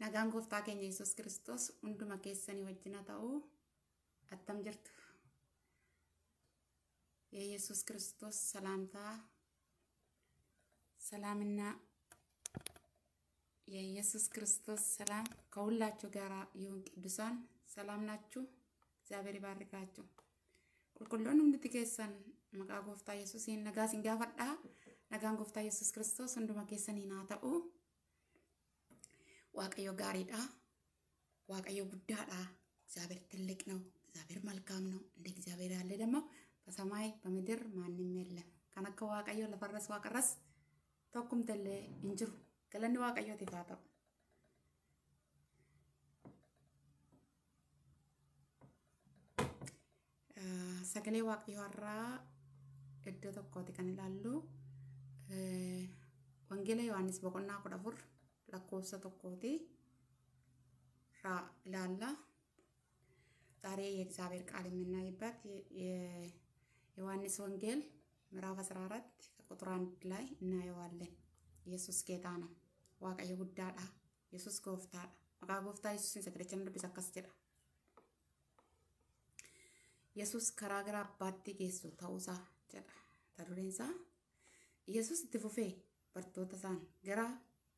Nagaan gooftaa keenya Yesuus Kiristoos hunduma keessanii wajjina ta'uu attam jirtu. kiristoos ክርስቶስ ሰላምታ ሰላምና የኢየሱስ ክርስቶስ ሰላም ከሁላችሁ ጋር ይሁን። ቅዱሳን ሰላም ናችሁ? እግዚአብሔር ይባርካችሁ። ቁልቁሎን ሁንድት keessan maqaa gooftaa yesuusiin nagaa sin gaafadhaa nagaan gooftaa yesuus kiristoos hunduma keessanii naa ta'u waaqayዮ ጋሪidha። waaqayዮ ጉዳድha። እግዚአብሔር ትልቅ ነው። እግዚአብሔር መልካም ነው። እንደ እግዚአብሔር ያለ ደግሞ በሰማይ በምድር ማንም የለም። ከነከ waaqayዮ ለፈረስ ዋቀረስ tokkum tallee hin jiru galanni waaqayyootiif haa ta'u. Sagalee waaqayyoo har'aa iddoo tokkooti kan ilaallu wangeela Yohaannis boqonnaa kudha afur lakkoofsa tokkooti ራ ላላ ዛሬ የእግዚአብሔር ቃል የምናይበት የዮሐንስ ወንጌል ምዕራፍ 14 ከቁጥር 1 ላይ እናየዋለን። ኢየሱስ ጌታ ነው። ዋቀየ ጉዳዳ ኢየሱስ ጎፍታዳ መቃ ጎፍታ ኢየሱስን ሰግደቸም ልብስ አካስ ጀዳ ኢየሱስ ከራ ገራ አባቲ ጌሱ ta'uusaa jedha ta dureen isaa Yesuus itti fufee bartoota isaan gara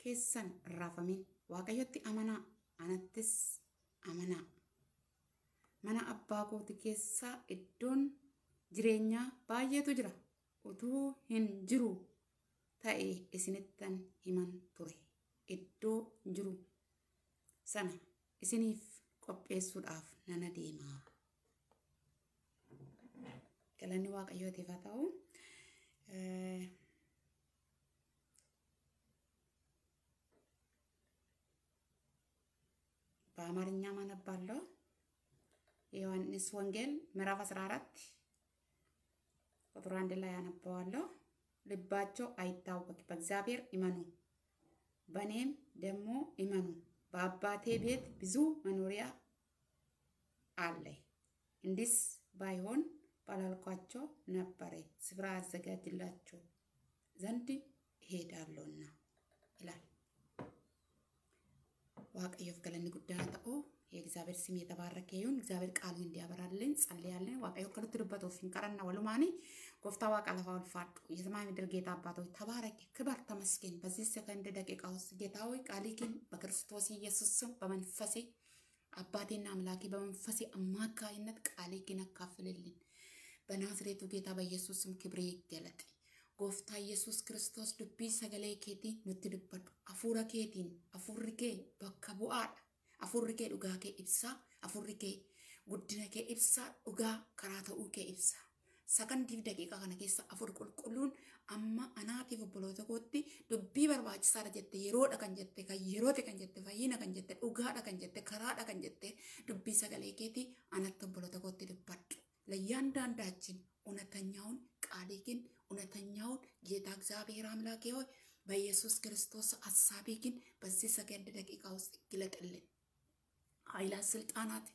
keessan raafamin waaqayyotti amanaa anattis amanaa mana abbaa kooti keessaa iddoon jireenyaa baay'eetu jira utuu hin jiru ta'e isinittan himan ture iddoo jiru sana isiniif qopheessuudhaaf nana deemaa galanni waaqayyootiif ta'u በአማርኛ ማነባለሁ። የዮሐንስ ወንጌል ምዕራፍ 14 ቁጥር አንድ ላይ ያነባዋለሁ። ልባቸው አይታወክ፣ በእግዚአብሔር ይመኑ፣ በእኔም ደግሞ ይመኑ። በአባቴ ቤት ብዙ መኖሪያ አለ። እንዲስ ባይሆን ባላልኳቸው ነበረ። ስፍራ አዘጋጅላችሁ ዘንድ እሄዳለሁና እግዚአብሔር ስም የተባረከ ይሁን። እግዚአብሔር ቃል እንዲያበራልን ጸልያለን። ዋቃዮ ከልትልበት ወፊን ቀረና ወሉማኒ ጎፍታ ዋቃ ለፋ ወልፋዱ የሰማይ ምድር ጌታ አባቶች ተባረክ፣ ክበር፣ ተመስገን። በዚህ ሰከንድ ደቂቃ ውስጥ ጌታ ሆይ ቃልህን በክርስቶስ ኢየሱስ ስም በመንፈሴ አባቴና አምላኬ በመንፈሴ አማካይነት ቃልህን አካፍልልን። በናዝሬቱ ጌታ በኢየሱስ ስም ክብሬ ይገለጥ። ጎፍታ ኢየሱስ ክርስቶስ ዱቢ ሰገሌ ኬቲ ኑት ዱበዱ አፉረ ኬቲን አፉሪ ኬ afurri kee dhugaa kee ibsaa afurri kee guddina kee ibsaa dhugaa karaa ta'uu kee ibsaa sagantiif daqiiqaa kana keessa afur qulqulluun amma anaatiif obboloota kootti dubbii barbaachisaadha jette yeroodha kan jette kan yeroote kan jette fayyina kan jette dhugaadha kan jette karaadha kan jette dubbii sagalee keetii anatti obboloota kootti dubbadhu layyaan daandaachiin እውነተኛውን ቃሌ ግን እውነተኛውን ጌታ እግዚአብሔር አምላኬ ሆይ በኢየሱስ ክርስቶስ አሳቤ ግን በዚህ ሰከንድ ደቂቃ ውስጥ ግለጥልን። ኃይላት፣ ስልጣናት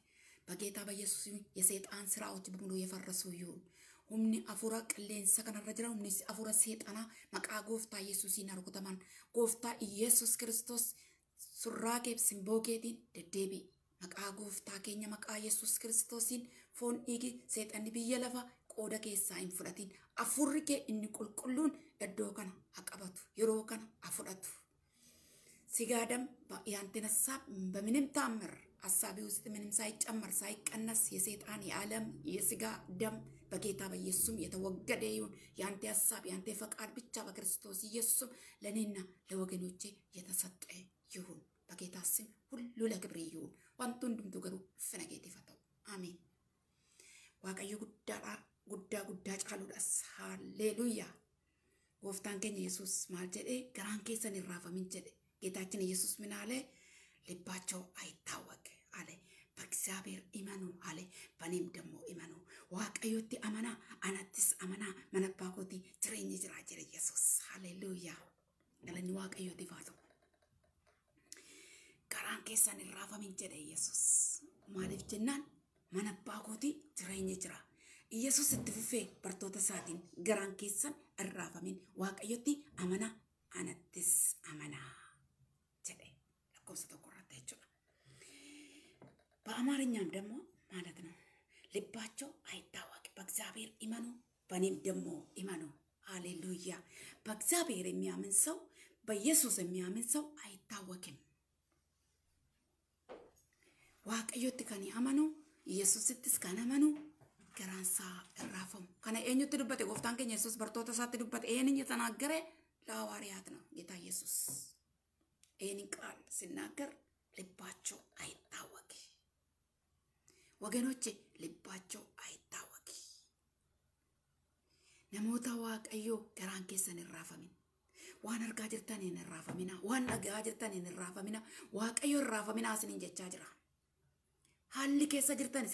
በጌታ በኢየሱስ የሰይጣን ስራዎች በሙሉ የፈረሱ ይሁን። ሁምኒ አፉረ ቅሌንሰ ከነረ ጅራ ሁምኒ አፉረ ሴጠና መቃ ጎፍታ ኢየሱሲን አርጉተማን ጎፍታ ኢየሱስ ክርስቶስ ሱራኬፍ ሲምቦኬቲን ደዴቢ መቃ ጎፍታ ኬኛ መቃ ኢየሱስ ክርስቶስን ፎን ኢጊ ሴጠን ብየ ለፋ ቆደ ኬሳ hin fudhatin afurri ቁልቁሉን inni qulqulluun iddoo kana haqabatu yeroo kana afudhatu sigaadam yaantinassa ሀሳቢ ውስጥ ምንም ሳይጨመር ሳይቀነስ የሴጣን የዓለም የስጋ ደም በጌታ በኢየሱስም የተወገደ ይሁን። የአንተ ሀሳብ የአንተ ፈቃድ ብቻ በክርስቶስ ኢየሱስም ለእኔና ለወገኖቼ የተሰጠ ይሁን። በጌታ ስም ሁሉ ለክብር ይሁን። ዋንቱ እንድምቱ ገሩ ፍነጌት ይፈተው አሜን። ዋቀዩ ጉዳ ጉዳ ጉዳ ጫሉዳስ ሃሌሉያ ጎፍታን ኬኛ ኢየሱስ ማል ጀዴ ገራን ኬሰን ይራፈምን ጀዴ ጌታችን ኢየሱስ ምን አለ? ልባቸው አይታወቅ አለ። በእግዚአብሔር እመኑ አለ። በእኔም ደግሞ እመኑ ዋቀዮቲ አመና አነትስ አመና መነባጎቲ ትሬኝ ዝራጀር ኢየሱስ ሃሌሉያ ለኝ ዋቀዮቲ ፋቶ ከራን ኬሳን ራፋሚን ጀደ ኢየሱስ ማለፍ ጀናን መነባጎቲ ትሬኝ ዝራ ኢየሱስ እትፍፌ በርቶተ ሳቲን ገራን ኬሳን እራፋሚን ዋቀዮቲ አመና አነትስ አመና ጀደ ለኮሰ በአማርኛም ደግሞ ማለት ነው ልባቸው አይታወቅ። በእግዚአብሔር ይመኑ፣ በእኔም ደግሞ ይመኑ። ሃሌሉያ። በእግዚአብሔር የሚያምን ሰው በኢየሱስ የሚያምን ሰው አይታወቅም። ዋቀዮት ከኒ አመኑ ኢየሱስ ስትስ ከነ መኑ ገራንሳ እራፎም ከነ ኤኙት ድበት ጎፍታን ገኝ ኢየሱስ በርቶ ተሳት ድበት ይሄንን የተናገረ ለሐዋርያት ነው ጌታ ኢየሱስ ይሄንን ቃል ሲናገር ልባቸው አይታወቅ ወገኖች ልባቸው አይታወቅ ነሞተ ዋቀዮ ገራን ኬሰን ዋን አርጋ ጅርተን የንራፈሚና ዋን ነጋ ጅርተን የንራፈሚና ዋቀዮ ራፈሚና አስንን ጀቻ ጅራ ሀሊ ኬሰ ጅርተን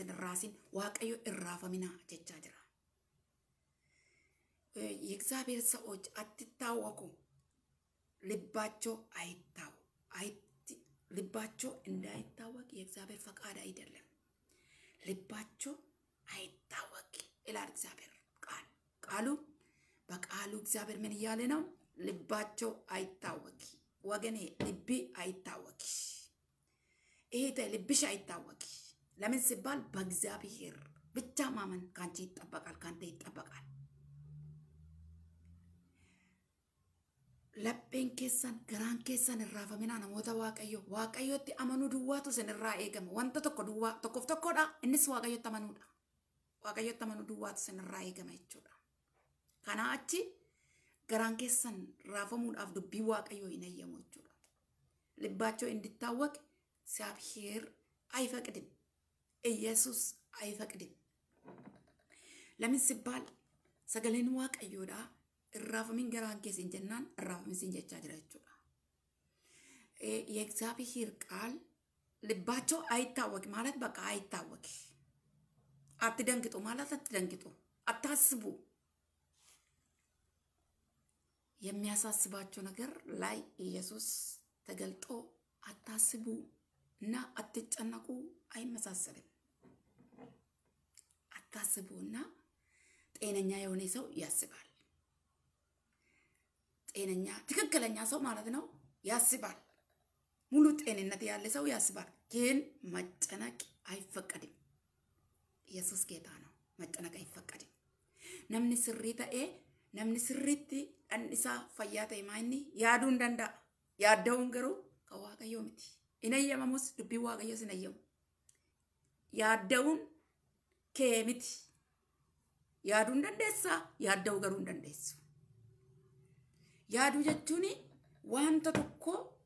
ዋቀዮ እራፈሚና ጀቻ ጅራ የእግዚአብሔር ሰዎች አትታወቁ ልባቸው አይታወ ልባቸው እንዳይታወቅ የእግዚአብሔር ፈቃድ አይደለም። ልባቸው አይታወቅ ይላል እግዚአብሔር ቃል። ቃሉ በቃሉ እግዚአብሔር ምን እያለ ነው? ልባቸው አይታወቅ። ወገኔ ልቤ አይታወቅ፣ ይሄ ልብሽ አይታወቅ። ለምን ሲባል በእግዚአብሔር ብቻ ማመን ካንቺ ይጠበቃል፣ ካንተ ይጠበቃል። lapheen keessan garaan keessan irraa faminaa namoota waaqayyo waaqayyotti amanuu duwwaatu sin irraa eegama wanta tokko duwwaa tokkoof tokkodha innis waaqayyotti amanuudha waaqayyotti amanuu duwwaatu sin irraa eegama jechuudha kanaa achi garaan keessan raafamuudhaaf dubbii waaqayyoo hin ayyamu jechuudha ልባቸው እንዲታወቅ እግዚአብሔር አይፈቅድም ኢየሱስ አይፈቅድም ለምን ሲባል ሰገሌን ዋቀዮዳ irraafamin gara haggeessin jennaan irraafaminsin jechaa የእግዚአብሔር ቃል ልባቸው አይታወቅ ማለት በቃ አይታወቅ። አትደንግጡ ማለት አትደንግጡ፣ አታስቡ። የሚያሳስባቸው ነገር ላይ ኢየሱስ ተገልጦ አታስቡ እና አትጨነቁ፣ አይመሳሰልም። አታስቡ እና ጤነኛ የሆነ ሰው ያስባል። ጤነኛ ትክክለኛ ሰው ማለት ነው ያስባል። ሙሉ ጤንነት ያለ ሰው ያስባል። ግን መጨነቅ አይፈቀድም። ኢየሱስ ጌታ ነው። መጨነቅ አይፈቀድም። ነምን ስሪ ተኤ ነምን ስሪት አንሳ ፈያተ ማይኒ ያዱ እንደንዳ ያደውን ገሩ ከዋቀዮ ምት እነየ መሙስ ዱቢ ዋቀዮ ስነየው ያደውን ከምት ያዱ እንደንደሳ ያደው ገሩ እንደንደሱ Yaaduu jechuun wanta tokko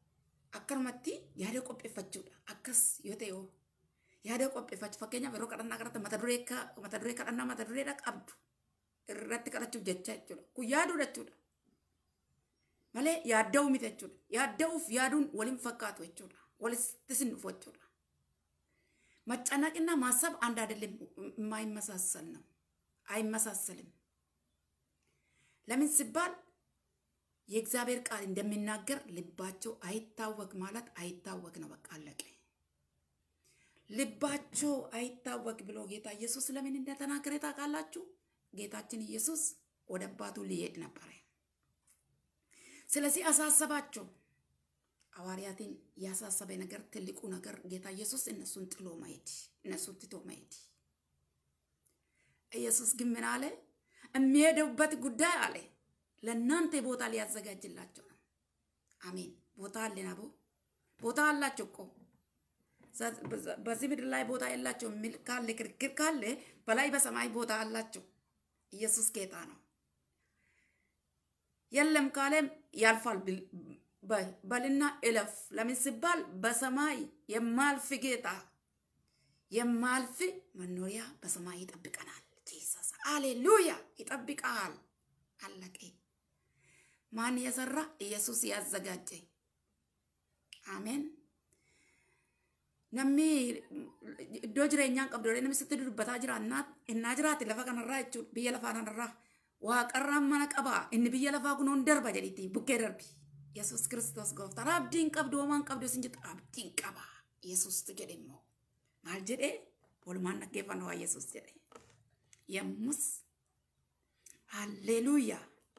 akkanumatti yaada qopheeffachuudha. Akkas yoo ta'e hoo yaada qopheeffachuu fakkeenyaaf yeroo kadhannaa kadhatta mata duree mata duree kadhannaa mata dureedha qabdu irratti kadhachuuf jecha jechuudha. Kun yaaduudha jechuudha. Malee yaadda'uu miti jechuudha. Yaadda'uuf yaaduun waliin fakkaatu jechuudha. Walitti sin dhufu jechuudha. መጨነቅና ማሰብ አንድ አይደለም፣ የማይመሳሰል ነው። አይመሳሰልም። ለምን ሲባል የእግዚአብሔር ቃል እንደሚናገር ልባቸው አይታወቅ ማለት አይታወቅ ነው። በቃ አለቀ። ልባቸው አይታወቅ ብሎ ጌታ ኢየሱስ ለምን እንደተናገረ ታውቃላችሁ? ጌታችን ኢየሱስ ወደ አባቱ ሊሄድ ነበረ። ስለዚህ አሳሰባቸው። ሐዋርያትን ያሳሰበ ነገር ትልቁ ነገር ጌታ ኢየሱስ እነሱን ጥሎ መሄድ፣ እነሱን ትቶ መሄድ። ኢየሱስ ግን ምን አለ? የሚሄደውበት ጉዳይ አለ ለእናንተ ቦታ ሊያዘጋጅላቸው ነው። አሜን። ቦታ አለን። አቦ ቦታ አላቸው እኮ በዚህ ምድር ላይ ቦታ የላቸው የሚል ካለ ክርክር ካለ በላይ በሰማይ ቦታ አላቸው። ኢየሱስ ጌታ ነው። የለም ካለም ያልፋል በልና እለፍ። ለምን ሲባል በሰማይ የማልፍ ጌታ የማልፍ መኖሪያ በሰማይ ይጠብቀናል። ጂሰስ አሌሉያ! ይጠብቃል። አለቀ። ማን የሰራ? ኢየሱስ ያዘጋጀ። አሜን። ነሚ እዶ ጅሬኛን ቀብዶ ሌንም ስት ዱበታ እና ጅራት ለፈ ከነራ ብየ ለፋ ነራ ዋ ቀባ እን ብየ ለፋ ኩኖን ደርባ ጀዲቲ ቡኬ ደርቢ ኢየሱስ ክርስቶስ ጎፍታ አብዲን ቀብዶ ማን ቀብዶ ስንጅ አብዲን ቀባ ኢየሱስ ጀደሞ ማል ጀዴ ወልማን ነጌፋ ነው ኢየሱስ ጀዴ የሙስ ሃሌሉያ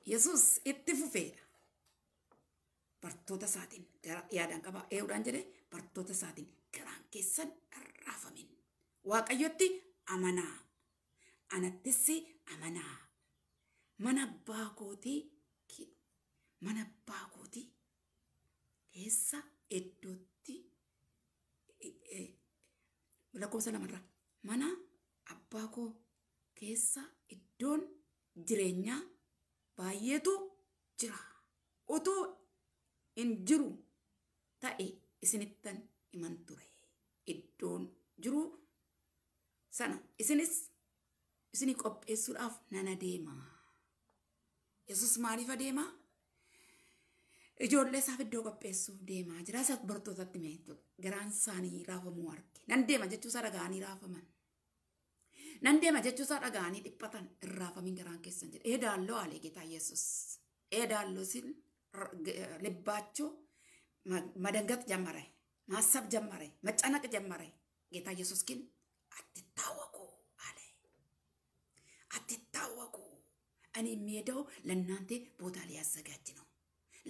Yesuus itti fufeedha. Bartoota isaatiin yaadaan qaba. ee'uudhaan jedhee bartoota isaatiin garaan keessan raafamin. Waaqayyotti amanaa. Anattis amanaa. Mana abbaa kootii abbaa kootii keessa iddootti e, e, lakkoofsa lamarra mana abbaa koo keessa iddoon jireenyaa baay'eetu jira. Otoo hin jiru ta'e eh, isinittan himan ture. Iddoon jiru sana isinis isini qopheessuudhaaf nana deema. Yesus maaliif adeemaa? Ijoollee isaaf iddoo qopheessuuf deemaa jira. Isaaf bartootatti mee garaan isaanii raafamuu arge. Nan deema jechuusaa dhaga'anii raafaman. Nan deema jechuusaa dhaga'anii dhiphatan irraafamiin garaan keessan jedhe. Eedaalloo haalee geetaa Yesuus. Eedaalloo sin ልባቸው መደንገጥ ጀመረ፣ ማሰብ ጀመረ፣ መጨነቅ ጀመረ። ጌታ ኢየሱስ ግን አትታወቁ አለ። አትታወቁ፣ እኔ የሚሄደው ለእናንተ ቦታ ሊያዘጋጅ ነው።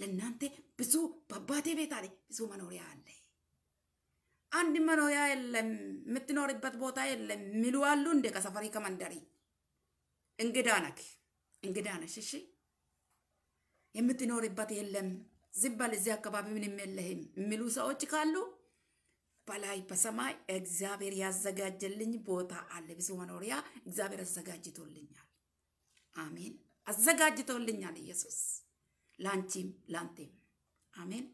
ለእናንተ ብዙ በአባቴ ቤት አለ ብዙ መኖሪያ አለ። አንድ መኖሪያ የለም፣ የምትኖርበት ቦታ የለም ሚሉ አሉ። እንደ ከሰፈሪ ከመንደሪ እንግዳ ነክ እንግዳ ነሽ። እሺ የምትኖርበት የለም፣ ዝም እዚህ አካባቢ ምንም የለህም የሚሉ ሰዎች ካሉ በላይ በሰማይ እግዚአብሔር ያዘጋጀልኝ ቦታ አለ፣ ብዙ መኖሪያ እግዚአብሔር አዘጋጅቶልኛል። አሜን። አዘጋጅቶልኛል ኢየሱስ ላንቺም ላንቴም። አሜን።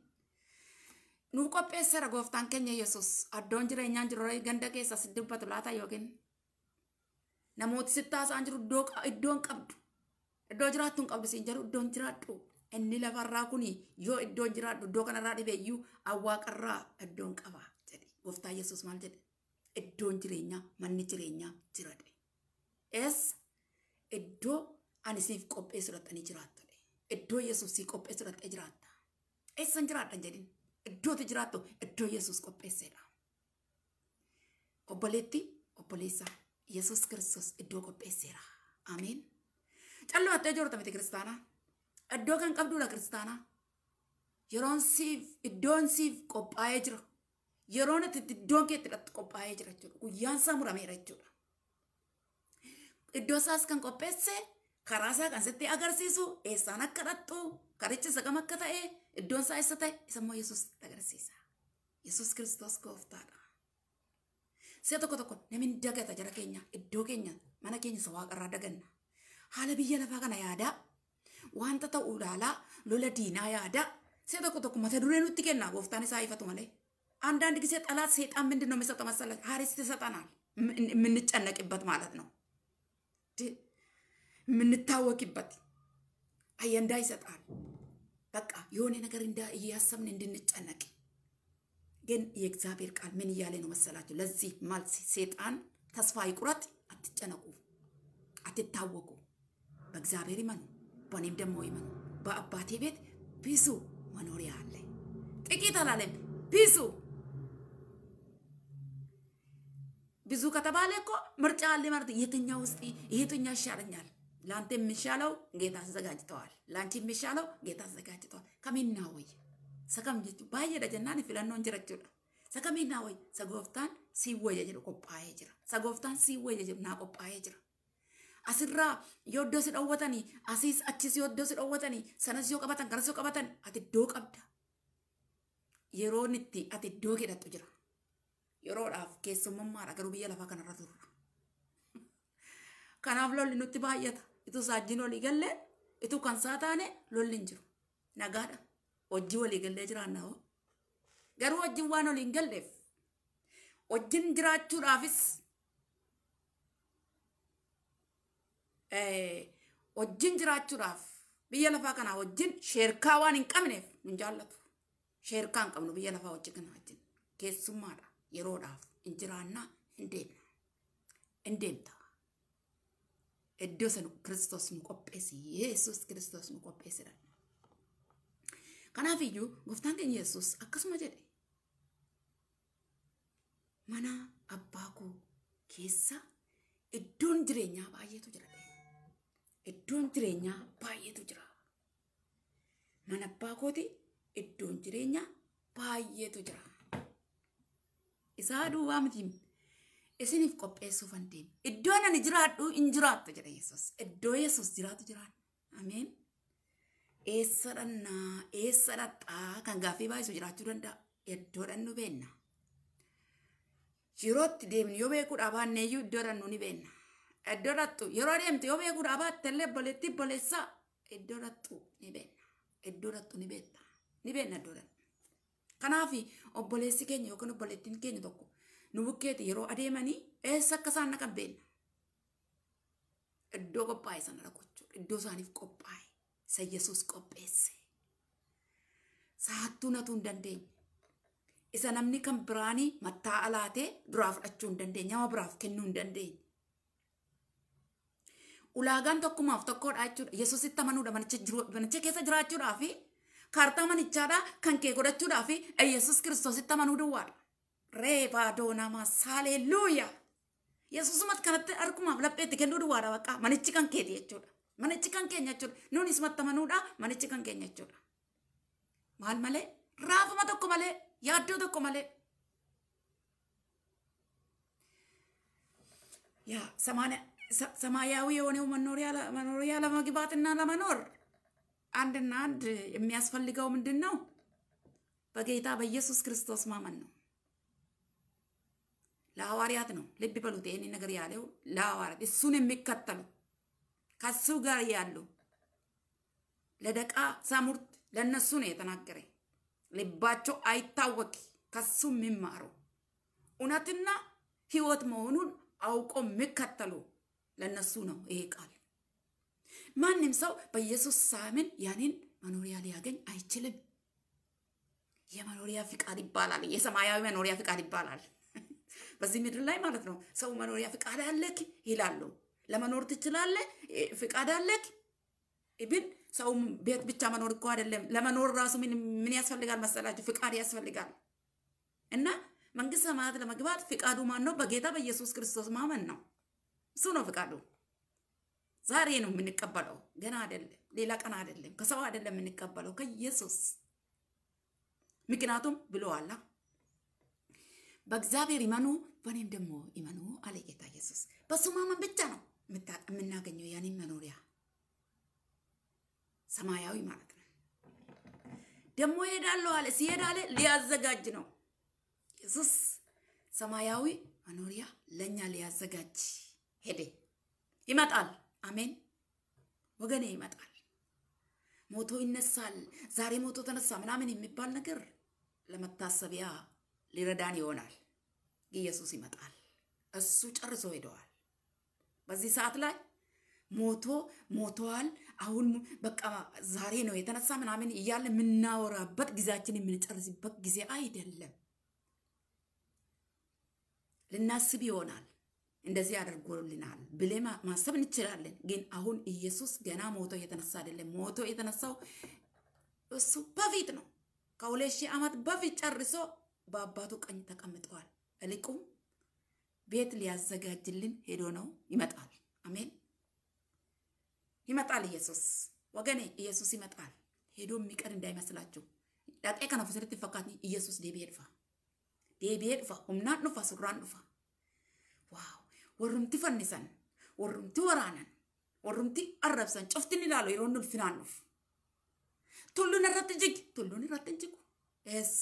nuu qopheesseera gooftaan kenya yesus addoon jireenyaan jiru ganda keessa siddibatu laata yookiin namooti sittaasaan jiru iddoon qabdu iddoo jiraattu tu qabdu siin varra kuni yo inni lafarraa kun yoo iddoon jiraadhu iddoo kanarraa dhibeeyyuu awwaaqarraa iddoon qaba jadi gofta yesus mal jadi iddoon nya manni jireenyaa es es iddoo ani siif qopheessu dhattanii jiraattu edo yesus sii qopheessu dhattee jiraatta eessan jiraadha jadi Iddoota jiraattu iddoo Yesuus qopheesseedha. Obboleetti obboleessa Yesuus Kiristoos iddoo qopheesseera. Ameen. Calloo attee jirtu miti kiristaanaa. Iddoo kan qabduudha kiristaanaa. Yeroon siif iddoon siif qophaa'ee jira. Yeroon ati iddoon keetti dhatti qophaa'ee jira jechuudha. Guyyaan isaa murameera jechuudha. Iddoo isaas kan qopheesse karaa isaa kan sitti agarsiisu eessaan akka dhaqxu karichi isa kam akka ta'e Iddoon isaa eessa ta'e isa immoo Yesuusitti agarsiisa. Yesuus Kiristoos gooftaadha. Si'a tokko tokko namni dagata jara keenya iddoo keenya mana keenya isa waaqarraa daganna. Haala biyya lafaa kana yaadaa wanta ta'u ilaalaa lola diinaa yaadaa si'a tokko tokko mata duree nutti kenna gooftaan isaa ifatu malee. አንዳንድ ጊዜ ጠላት ሰይጣን ምንድን ነው የሚሰጠው መሰለህ? ሀሪስት ይሰጠናል። የምንጨነቅበት ማለት ነው፣ የምንታወቅበት አየንዳ ይሰጣል። በቃ የሆነ ነገር እያሰብን እንድንጨነቅ። ግን የእግዚአብሔር ቃል ምን እያለ ነው መሰላችሁ ለዚህ መልስ ሴጣን ተስፋ ይቁረጥ፣ አትጨነቁ፣ አትታወቁ፣ በእግዚአብሔር ይመኑ፣ በእኔም ደግሞ ይመኑ፣ በአባቴ ቤት ብዙ መኖሪያ አለ። ጥቂት አላለም፣ ብዙ ብዙ ከተባለ እኮ ምርጫ አለ ማለት የትኛው ውስጥ የትኛው ይሻለኛል ለአንተ የሚሻለው ጌታ አዘጋጅተዋል። ለአንቺ የሚሻለው ጌታ አዘጋጅተዋል። ከሚና ወይ ሰከም ጀቹ ባየ ደጀናን ፊለኖን ጅረቹ ሰከሚና ወይ ሰጎፍታን ሲወየ ጅሩ ቆጳየ ጅራ ሰጎፍታን ሲወየ ጅሩ ና ቆጳየ ጅራ አስራ የወዶ ሲደወተኒ አሲስ አችስ የወዶ ሲደወተኒ ሰነስዮ ቀበተን ከረስዮ ቀበተን አት ዶ ቀብዳ yeroon itti ati iddoo kedhattu jira yeroodhaaf አገሩ garuu biyya lafaa kanarra turra kanaaf lolli Itu saajjiin olii gallee itu kan saa taane lolli hin jiru. Nagaadha. Hojii walii gallee jiraanna hoo. Garuu hojiin waan olii hin galleef hojiin jiraachuudhaafis hojiin jiraachuudhaaf biyya lafaa kana hojiin sheerkaa waan hin qabneef nun jaallatu. Sheerkaa hin qabnu biyya lafaa hojii kana wajjin keessummaadha yeroodhaaf hin jiraanna hin deemna hin deemta. iddoo san kiristoos nu qopheesse yesus kiristoos nu qopheessedha. Kanaaf iyyuu goftaan keenya yesus akkasuma jedhe mana abbaa koo keessa iddoon jireenyaa baay'eetu jira. Iddoon jireenyaa baay'eetu jira. Mana abbaa kooti iddoon jireenyaa baay'eetu jira. Isaa duwwaa miti isiniif qopheessuuf hin deemu. Iddoon ani jiraadhu hin jiraattu jedha Yesuus. Iddoo Yesuus jiraatu jiraadha. Ameen. Eessa dhannaa, eessa dhaqxaa kan gaaffii baay'isu jiraachuu danda'a. Iddoo dhannu beena Yeroo itti deemnu yoo beekuudha baanne iyyuu iddoo dhannu ni beenna. Iddoo dhaqxu yeroo deemtu yoo beekuudha baatte illee boleetti boleessaa iddoo dhaqxu ni beenna. Iddoo dhaqxu ni beetta. Ni beenna iddoo dhaqxu. Kanaaf obboleessi keenya yookaan obboleettiin keenya tokko nu bukkeeti yeroo adeemanii eessa akka isaan naqan beenna. Iddoo qophaa'e sana dhaqachuu iddoo sa Yesus sa Yesuus qopheesse. Saattuu natu hin dande Isa namni alate biraanii mattaa alaatee duraa fudhachuu ulagan to nama to kor achu yesus itta manu da manche jru manche kesa jra achu rafi Karta manichara kan kee godhachuudhaa fi Yesuus kiristoositti amanuu duwwaadha. reebaadoonamaas haleluuyaa yesuusumatti kanatti arkumaaf lapheetti kennuu duwwaadha baqqaa manichi kan keeti jechuudha manichi kan keenya jechuudha nuun ismatti amanuudha manichi kan keenya jechuudha maal malee raafama tokko malee yaaddoo tokko malee ያ ሰማያዊ የሆነው መኖሪያ ለመግባትና ለመኖር አንድና አንድ የሚያስፈልገው ምንድን ነው? በጌታ በኢየሱስ ክርስቶስ ማመን ነው። ለሐዋርያት ነው። ልብ በሉት። ይህን ነገር ያለው ለሐዋርያት እሱን የሚከተሉ ከሱ ጋር ያሉ ለደቃ ሳሙርት ለእነሱ ነው የተናገረ። ልባቸው አይታወቅ ከሱ የሚማሩ እውነትና ህይወት መሆኑን አውቆ የሚከተሉ ለእነሱ ነው ይሄ ቃል። ማንም ሰው በኢየሱስ ሳምን ያንን መኖሪያ ሊያገኝ አይችልም። የመኖሪያ ፍቃድ ይባላል። የሰማያዊ መኖሪያ ፍቃድ ይባላል። በዚህ ምድር ላይ ማለት ነው። ሰው መኖሪያ ፍቃድ አለክ ይላሉ። ለመኖር ትችላለ ፍቃድ አለክ ብን ሰው ቤት ብቻ መኖር እኮ አይደለም። ለመኖር ራሱ ምን ያስፈልጋል መሰላችሁ? ፍቃድ ያስፈልጋል። እና መንግስት ሰማያት ለመግባት ፍቃዱ ማን ነው? በጌታ በኢየሱስ ክርስቶስ ማመን ነው። እሱ ነው ፍቃዱ። ዛሬ ነው የምንቀበለው። ገና አይደለም፣ ሌላ ቀን አይደለም፣ ከሰው አይደለም የምንቀበለው፣ ከኢየሱስ ምክንያቱም ብለዋላ በእግዚአብሔር ይመኑ፣ በእኔም ደግሞ ይመኑ አለ ጌታ ኢየሱስ። በሱ ማመን ብቻ ነው የምናገኘው ያኔም መኖሪያ ሰማያዊ ማለት ነው። ደግሞ ይሄዳለሁ አለ። ሲሄድ አለ ሊያዘጋጅ ነው ኢየሱስ ሰማያዊ መኖሪያ ለእኛ ሊያዘጋጅ ሄደ። ይመጣል። አሜን ወገኔ፣ ይመጣል። ሞቶ ይነሳል። ዛሬ ሞቶ ተነሳ ምናምን የሚባል ነገር ለመታሰቢያ ሊረዳን ይሆናል። ኢየሱስ ይመጣል። እሱ ጨርሶ ሄደዋል። በዚህ ሰዓት ላይ ሞቶ ሞተዋል። አሁን በቃ ዛሬ ነው የተነሳ ምናምን እያለ የምናወራበት ጊዜያችን የምንጨርስበት ጊዜ አይደለም። ልናስብ ይሆናል። እንደዚህ አድርጎልናል ብሌ ማሰብ እንችላለን። ግን አሁን ኢየሱስ ገና ሞቶ የተነሳ አይደለም። ሞቶ የተነሳው እሱ በፊት ነው፣ ከሁለት ሺህ ዓመት በፊት ጨርሶ በአባቱ ቀኝ ተቀምጠዋል። እልቁም ቤት ሊያዘጋጅልን ሄዶ ነው ይመጣል። አሜን ይመጣል። ኢየሱስ ወገኔ፣ ኢየሱስ ይመጣል። ሄዶ የሚቀር እንዳይመስላችሁ። ዳቄ ከነፉ ስልት ፈካት ኢየሱስ ዴቤ ድፋ ዴቤ ድፋ ሁምናን ዱፋ ሱራን ዱፋ ዋው ወሩምቲ ፈንሰን ወሩምቲ ወራነን ወሩምቲ አረብሰን ጨፍትን ይላሉ የሮኑል ፊናኑፍ ቱሉን ረትጅግ ቱሉን ረትጅጉ ኤሳ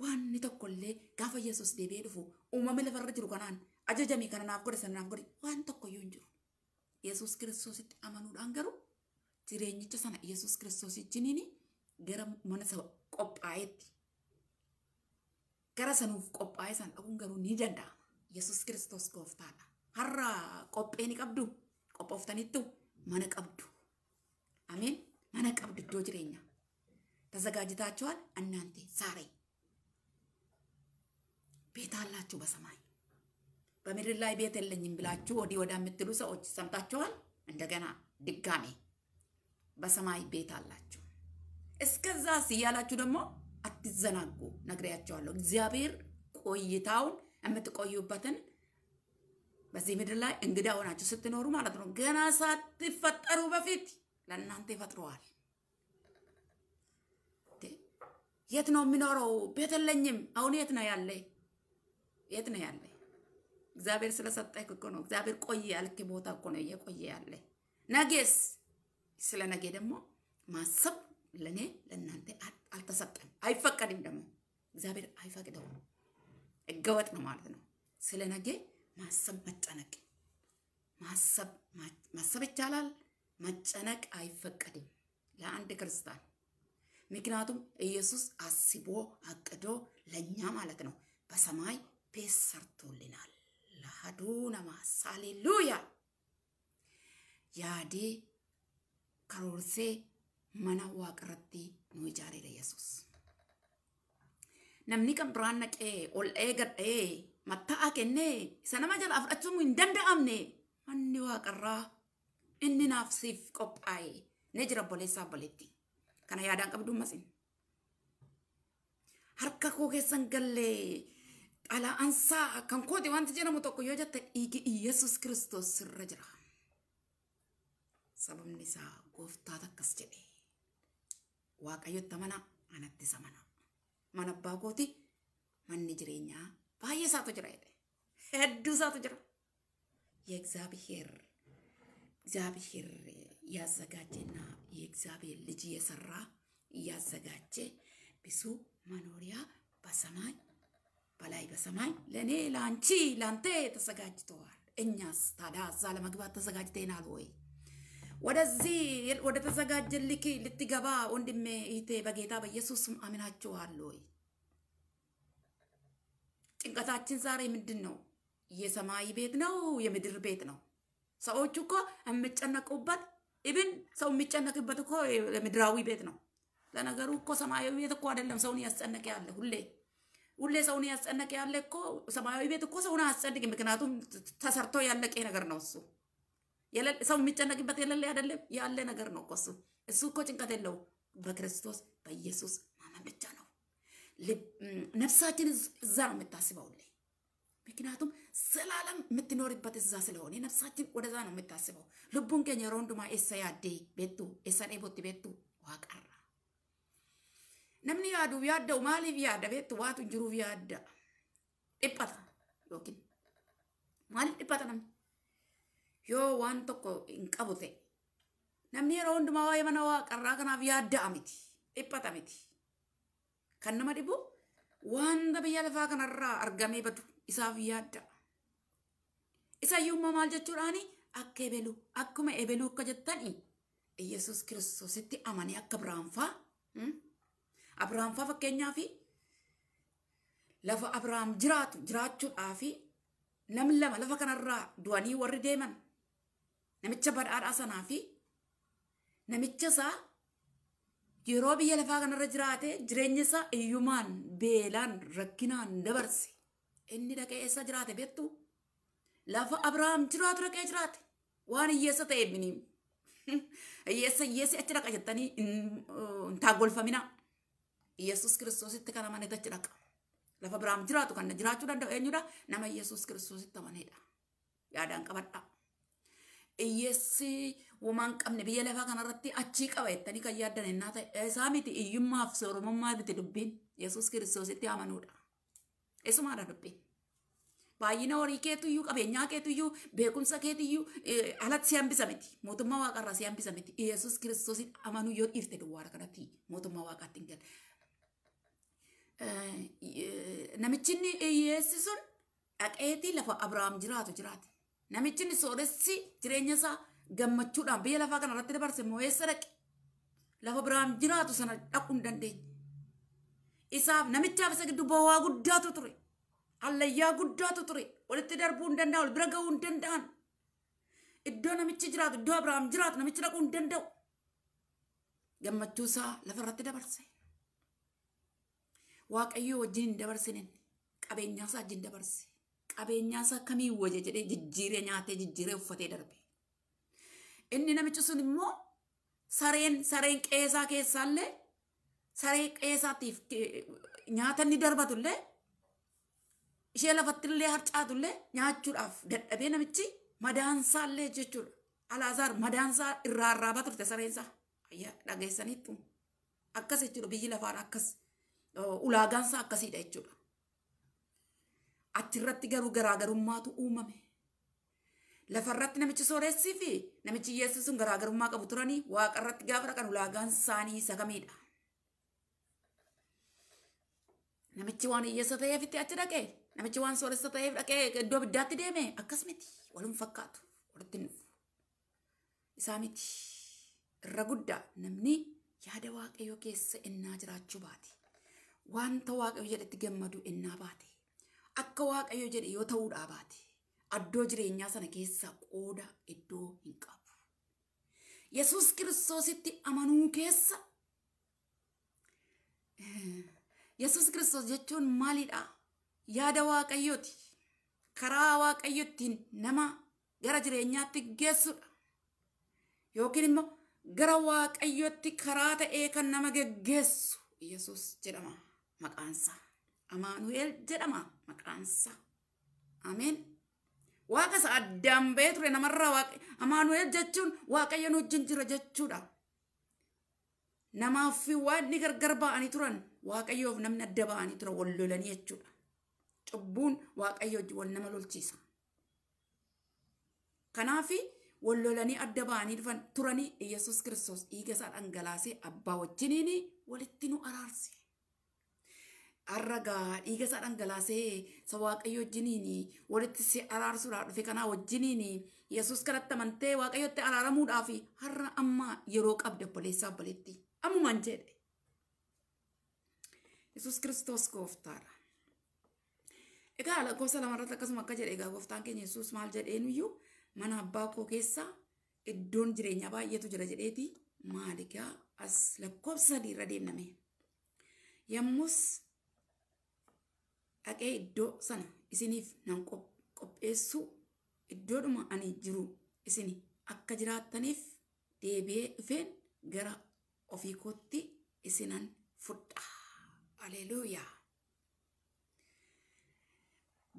Waan Wanni tokkollee gaafa Yesuus deebi'ee dhufu uumamni lafarra jiru kanaan ajajame kana naaf godhe sana naaf godhe waan tokkoyyuu hin jiru. Yesuus kiristoositti amanuudhaan garuu jireenyicha sana Yesuus kiristoos wajjiniin gara mana saba qophaa'eetti gara sanuuf qophaa'ee san dhaquun garuu ni danda'ama. Yesuus kiristoos gooftaadha. Harraa! qophee ni qabdu qophooftaniittu mana qabdu. Ameen mana qabdu iddoo jireenya. Tazagaajitaachuwaan annaante saaree. ቤት አላችሁ በሰማይ በምድር ላይ ቤት የለኝም ብላችሁ ወዲህ ወዳ የምትሉ ሰዎች ሰምታችኋል። እንደገና ድጋሜ በሰማይ ቤት አላችሁ። እስከዛ እያላችሁ ደግሞ አትዘናጉ፣ ነግሬያቸዋለሁ። እግዚአብሔር ቆይታውን የምትቆዩበትን በዚህ ምድር ላይ እንግዳ ሆናችሁ ስትኖሩ ማለት ነው። ገና ሳትፈጠሩ በፊት ለእናንተ ይፈጥረዋል። የት ነው የሚኖረው? ቤት የለኝም። አሁን የት ነው ያለ የት ነው ያለ? እግዚአብሔር ስለሰጠህ እኮ ነው። እግዚአብሔር ቆየ ያልክ ቦታ እኮ ነው እየቆየ ያለ። ነገስ ስለ ነገ ደግሞ ማሰብ ለእኔ ለእናንተ አልተሰጠም፣ አይፈቀድም። ደግሞ እግዚአብሔር አይፈቅደው ህገወጥ ነው ማለት ነው። ስለ ነገ ማሰብ መጨነቅ ማሰብ ማሰብ ይቻላል፣ መጨነቅ አይፈቀድም ለአንድ ክርስቲያን። ምክንያቱም ኢየሱስ አስቦ አቅዶ ለእኛ ማለት ነው በሰማይ lahadu nama nama haleluuyaa yadi karurse mana waaqarratti nu ijaareera yesus namni kan biraan naqee ol eegadhee matta'a kennee isa nama jala fudhachuu hin danda'amne manni waaqarraa inni naafsiif qophaa'e ni jira boleh ti, kana yaadaan qabdu masin harka koo keessan gallee ala ansa kan kooti wanti jedhamu tokko yoo jette dhiigi Yesus Kiristoos sirra jira. Sababni isaa gooftaatu akkas jedhe. Waaqayyotti amanaa anatti isa manaa. Mana abbaa kooti manni jireenyaa baay'ee isaatu jira jedhe. Hedduu isaatu jira. የእግዚአብሔር እግዚአብሔር ያዘጋጀና የእግዚአብሔር ልጅ የሰራ እያዘጋጀ ብዙ መኖሪያ በሰማይ በላይ በሰማይ ለእኔ ለአንቺ ለአንተ ተዘጋጅተዋል። እኛስ ታዲያ እዛ ለመግባት ተዘጋጅተናል ወይ? ወደዚህ ወደ ተዘጋጀልክ ልትገባ ወንድሜ እህቴ በጌታ በኢየሱስም አምናችኋል ወይ? ጭንቀታችን ዛሬ ምንድን ነው? የሰማይ ቤት ነው የምድር ቤት ነው? ሰዎች እኮ የሚጨነቁበት ኢብን ሰው የሚጨነቅበት እኮ የምድራዊ ቤት ነው። ለነገሩ እኮ ሰማያዊ ቤት እኮ አይደለም ሰውን እያስጨነቀ ያለ ሁሌ ሁሌ ሰውን ያስጨነቀ ያለ እኮ ሰማያዊ ቤት እኮ ሰውን አያስጨንቅም። ምክንያቱም ተሰርቶ ያለቀ ነገር ነው እሱ። ሰው የሚጨነቅበት የሌለ አይደለም ያለ ነገር ነው እኮ እሱ። እሱ እኮ ጭንቀት የለው በክርስቶስ በኢየሱስ ማመን ብቻ ነው። ነፍሳችን እዛ ነው የምታስበው ምክንያቱም ስላለም የምትኖርበት እዛ ስለሆነ ነፍሳችን ወደዛ ነው የምታስበው። ልቡን ገኘ ሮንዱማ ኤሰ ያዴ ቤቱ ኤሰኔ ቦቲ ቤቱ ዋቀራ namni yaadu yaadda maaliif yaadda beektu waatu jiruuf yaadda dhiphata yookiin maaliif dhiphata namni yoo waan tokko hin qabu ta'e namni yeroo hundumaa waa'ee mana waaqarraa kanaaf yaadda'a miti dhiphata miti kan nama dhibu wanta biyya lafaa kanarraa argamee badu isaaf yaadda isayyuummaa maal jechuudhaani akka ebeluu akkuma ebeluu akka jettanii yesus kiristositti amanii akka biraan fa'a. Abiraam fa'aa fakkeenyaaf lafa Abiraam jiraatu jiraachuudhaaf namni lama lafa kanarraa du'anii warri deeman namicha badhaadhaa sanaa fi namicha yeroo biyya lafaa kanarra jiraate jireenya saa iyyumaan beelaan rakkinaan dabarse inni dhaqee eessa jiraate beektu lafa Abiraam jiraatu dhaqee jiraate waan hiyyeessa ta'e biniim hiyyeessa hiyyeessi achi dhaqa jettanii hin oh, taagolfamina. yesus Kristus kiristoositti kan amanee tachi Lepas Abraham biraan tu kan ada, danda'u sudah Nama yesus Kristus kiristoositti amaneedha. Yaadaan qabadha. Iyyeessi e waan qabne biyya lafaa kanarratti achii qaba jettanii kan yaaddan nanti. E ta'e itu, iu maaf fi mama itu dubbiin yesus Kristus itu. kiristoositti amanuudha. Esumaadha dubbiin. itu horii keetiyyuu qabeenyaa keetiyyuu beekumsa keetiyyuu e alat siam bisa miti Motomawa kara siam bisa miti yesus Kristus amanuu amanu dhiifte duwwaara kanatti mootummaa waaqaatti hin tinggal. namichinni hiyyeessi sun dhaqeetii lafa Abiraam jiraatu jiraate. Namichinni sooressi jireenya isaa gammachuudhaan biyya lafaa kana irratti dabarse moo'eessa dhaqe. Lafa Abiraam jiraatu sana dhaquu hin dandeenye. Isaaf namichaaf isa giddu bowaa guddaatu ture. Hallayyaa guddaatu ture. Walitti darbuu hin danda'an, wal bira gahuu hin danda'an. Iddoo namichi jiraatu, iddoo Abiraam jiraatu namichi dhaquu hin danda'u. Gammachuu isaa lafa irratti dabarse. Waaqayyoo wajjin hin dabarsine qabeenyaa isaa wajjin dabarse qabeenyaa isaa kamii waje jedhee jijjiiree nyaatee jijjiiree uffatee darbe inni namichi sun immoo sareen sareen qeesaa keessaallee saree qeesaatiif nyaata nyaatanni darbatullee ishee lafattillee harcaatullee nyaachuudhaaf dadhabee namichi madaansaallee jechuudha. Alaazaar madaansaa irraa arraabaa turte sareensaa. Dhageessaniittu akkas jechuudha biyyi lafaan akkas. ulaagaansa akkasiidha jechuudha. Achirratti garuu garaagarummaatu uumame. Lafarratti namichi sooressii fi namichi hiyyeessi sun garaagarummaa qabu turanii irratti gaafa dhaqan ulaagaan isaanii sagamidha. Namichi waan hiyyeessa ta'eef itti achi dhaqee namichi waan sooressa ta'eef dhaqee iddoo biddaatti deeme akkas miti walum fakkaatu walitti Isaa miti irra guddaa namni yaada waaqayyoo keessa innaa jiraachuu baati. wanta waaqayyo jedhetti gammadu ennaa baate akka waaqayyo jedhe yoo ta'uudhaa baate addoo jireenyaa sana keessa qooda iddoo hin qabu. Yesuus kiristoositti amanuu keessa Yesuus kiristoos jechuun maalidha? Yaada waaqayyooti. Karaa waaqayyottiin nama gara jireenyaatti geessudha. Yookiin immoo gara waaqayyootti karaa ta'ee kan nama geggeessu Yesuus jedhama. maqaansaa amaanu'eel jedhama maqaansaa ameen waaqa isa addaan ba'ee ture namarraa waaqa amaanu'eel jechuun waaqayyoon wajjin jira jechuudha namaaf waan inni gargar ba'anii turan waaqayyoof namni adda ba'anii tura wal lolanii jechuudha cubbuun waaqayyo wal nama lolchiisa kanaaf wal lolanii adda ba'anii dhufan turanii yesus kiristoos dhiiga isaa dhangalaasee abbaa wajjiniin walitti nu araarse dan dhiiga isaa dhangalaasee isa waaqayyo wajjiniin walitti si araarsuudhaaf dhufe kanaa jinini, yesus kanatti amantee waaqayyotti araaramuudhaaf har'a amma yeroo qabde obboleessaa obboleetti ammumaan jedhe. Yesus kiristoos gooftaadha. Egaa gosa lamarratti akkasuma akka jedhe egaa gooftaan keenya Yesus mal maal jedheenuyyuu mana abbaa koo keessa iddoon jireenyaa baay'eetu jira jedheeti maaligaa as di rade nami, deemname. Yommus dhaqee iddoo sana isiniif nan qopheessu iddoodhuma ani jiru isin akka jiraattaniif deebi'ee dhufeen gara ofii kootti isinan fudhaa. Aleluuyaa.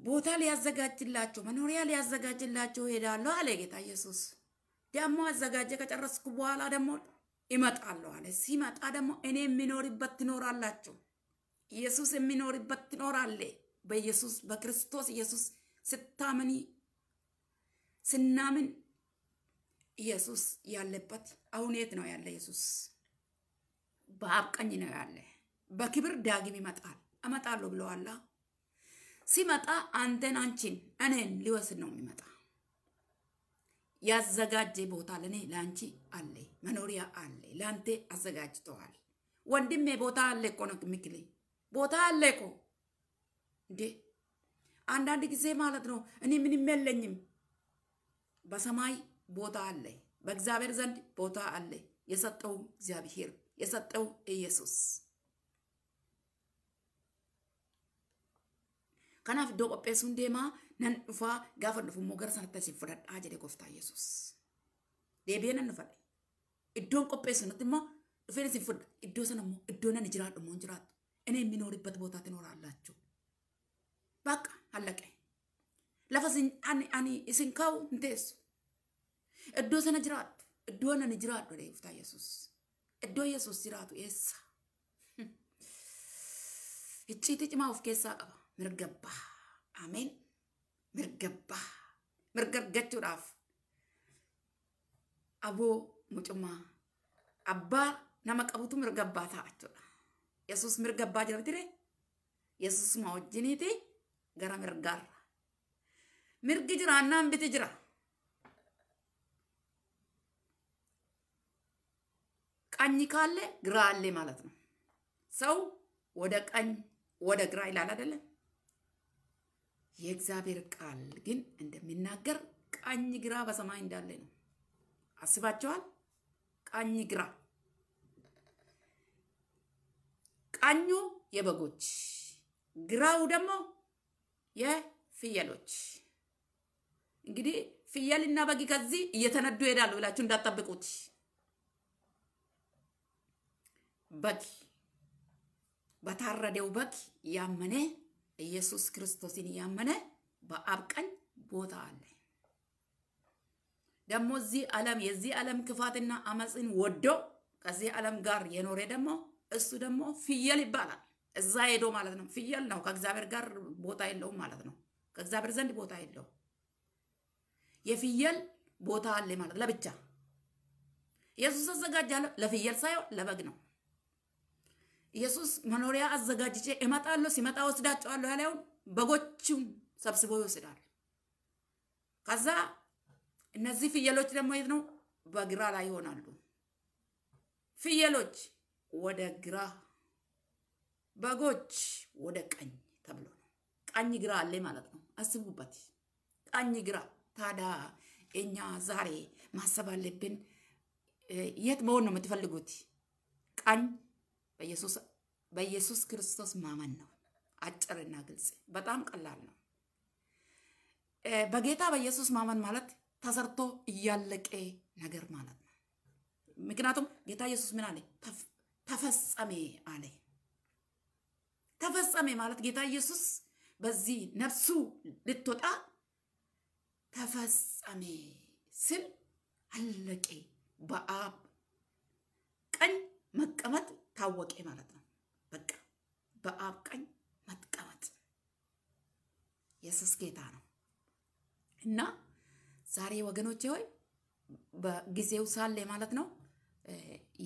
ቦታ ሊያዘጋጅላቸው መኖሪያ ሊያዘጋጅላቸው ሄዳለሁ አለ ጌታ ኢየሱስ። ደግሞ አዘጋጀ ከጨረስኩ በኋላ ደግሞ እመጣለሁ አለ። ሲመጣ ደግሞ እኔ የምኖርበት ትኖራላችሁ ኢየሱስ የሚኖርበት ትኖራለህ። በኢየሱስ በክርስቶስ ኢየሱስ ስታምኒ ስናምን ኢየሱስ ያለበት አሁን የት ነው ያለ? ኢየሱስ በአብ ቀኝ ነው ያለ። በክብር ዳግም ይመጣል እመጣለሁ ብለዋላ። ሲመጣ አንተን፣ አንቺን፣ እኔን ሊወስድ ነው የሚመጣ። ያዘጋጀ ቦታ ለእኔ ለአንቺ አለ፣ መኖሪያ አለ፣ ለአንተ አዘጋጅተዋል። ወንድሜ ቦታ አለ እኮ ነው የሚክልኝ ቦታ አለ እኮ እንዴ! አንዳንድ ጊዜ ማለት ነው እኔ ምንም የለኝም። በሰማይ ቦታ አለ፣ በእግዚአብሔር ዘንድ ቦታ አለ። የሰጠው እግዚአብሔር የሰጠው ኢየሱስ kanaaf iddoo qopheessuun deemaa nan dhufaa gaafa dhufumoo gara sanatti asiin fudhadhaa jedhe gooftaa Yesuus. Deebi'ee nan dhufadhe. Iddoon qopheessu natti immoo dhufeen asiin fudhadha. Iddoo sana immoo iddoo nan jiraadhu immoo jiraadhu. እኔ የሚኖርበት ቦታ ትኖራላችሁ። በቃ አለቀ። ለፈስ ስንካው እስንካው እንቴሱ እዶ ሰነ ጅራቱ እዶ ነን ጅራቱ ደፍታ ኢየሱስ እዶ ኢየሱስ ጅራቱ ኤሳ እጭቲ ጭማ ኡፍ ኬሳ ቀባ ምርገባ አሜን ምርገባ ምርገርገቹዳፍ አቦ ሙጭማ አባ ነመ ቀቡቱ ምርገባ ታአቹዳ yesus mirga abbaa jirtire Yesuusuma wajjiniiti gara mirgaarra. Mirgi jira annaan biti jira. ቀኝ ካለ ግራ አለ ማለት ነው። ሰው ወደ ቀኝ ወደ ግራ ይላል አይደለም? የእግዚአብሔር ቃል ግን እንደሚናገር ቀኝ ግራ በሰማይ እንዳለ ነው። አስባቸዋል። ቀኝ ግራ ቀኙ የበጎች ግራው ደግሞ የፍየሎች። እንግዲህ ፍየልና በግ ከዚህ እየተነዱ ይሄዳሉ ብላችሁ እንዳትጠብቁት። በግ በታረደው በግ ያመነ ኢየሱስ ክርስቶስን ያመነ በአብ ቀኝ ቦታ አለ። ደግሞ እዚህ ዓለም የዚህ ዓለም ክፋትና አመፅን ወዶ ከዚህ ዓለም ጋር የኖረ ደግሞ እሱ ደግሞ ፍየል ይባላል። እዛ ሄዶ ማለት ነው ፍየል ነው። ከእግዚአብሔር ጋር ቦታ የለውም ማለት ነው። ከእግዚአብሔር ዘንድ ቦታ የለው። የፍየል ቦታ አለ ማለት ለብቻ ኢየሱስ አዘጋጃለሁ ለፍየል ሳይሆን ለበግ ነው። ኢየሱስ መኖሪያ አዘጋጅቼ እመጣለሁ፣ ሲመጣ ወስዳቸዋለሁ ያለውን በጎችም ሰብስቦ ይወስዳል። ከዛ እነዚህ ፍየሎች ደግሞ የት ነው በግራ ላይ ይሆናሉ ፍየሎች ወደ ግራ፣ በጎች ወደ ቀኝ ተብሎ ነው። ቀኝ ግራ አለ ማለት ነው። አስቡበት። ቀኝ ግራ። ታዲያ እኛ ዛሬ ማሰብ አለብን። የት መሆን ነው የምትፈልጉት? ቀኝ በኢየሱስ ክርስቶስ ማመን ነው። አጭርና ግልጽ፣ በጣም ቀላል ነው። በጌታ በኢየሱስ ማመን ማለት ተሰርቶ እያለቀ ነገር ማለት ነው። ምክንያቱም ጌታ ኢየሱስ ምን አለ? ተፈጸሜ አለ። ተፈጸሜ ማለት ጌታ ኢየሱስ በዚህ ነፍሱ ልትወጣ ተፈጸሜ ስል አለቄ በአብ ቀኝ መቀመጥ ታወቄ ማለት ነው። በቃ በአብ ቀኝ መቀመጥ ኢየሱስ ጌታ ነው እና ዛሬ ወገኖቼ ሆይ በጊዜው ሳለ ማለት ነው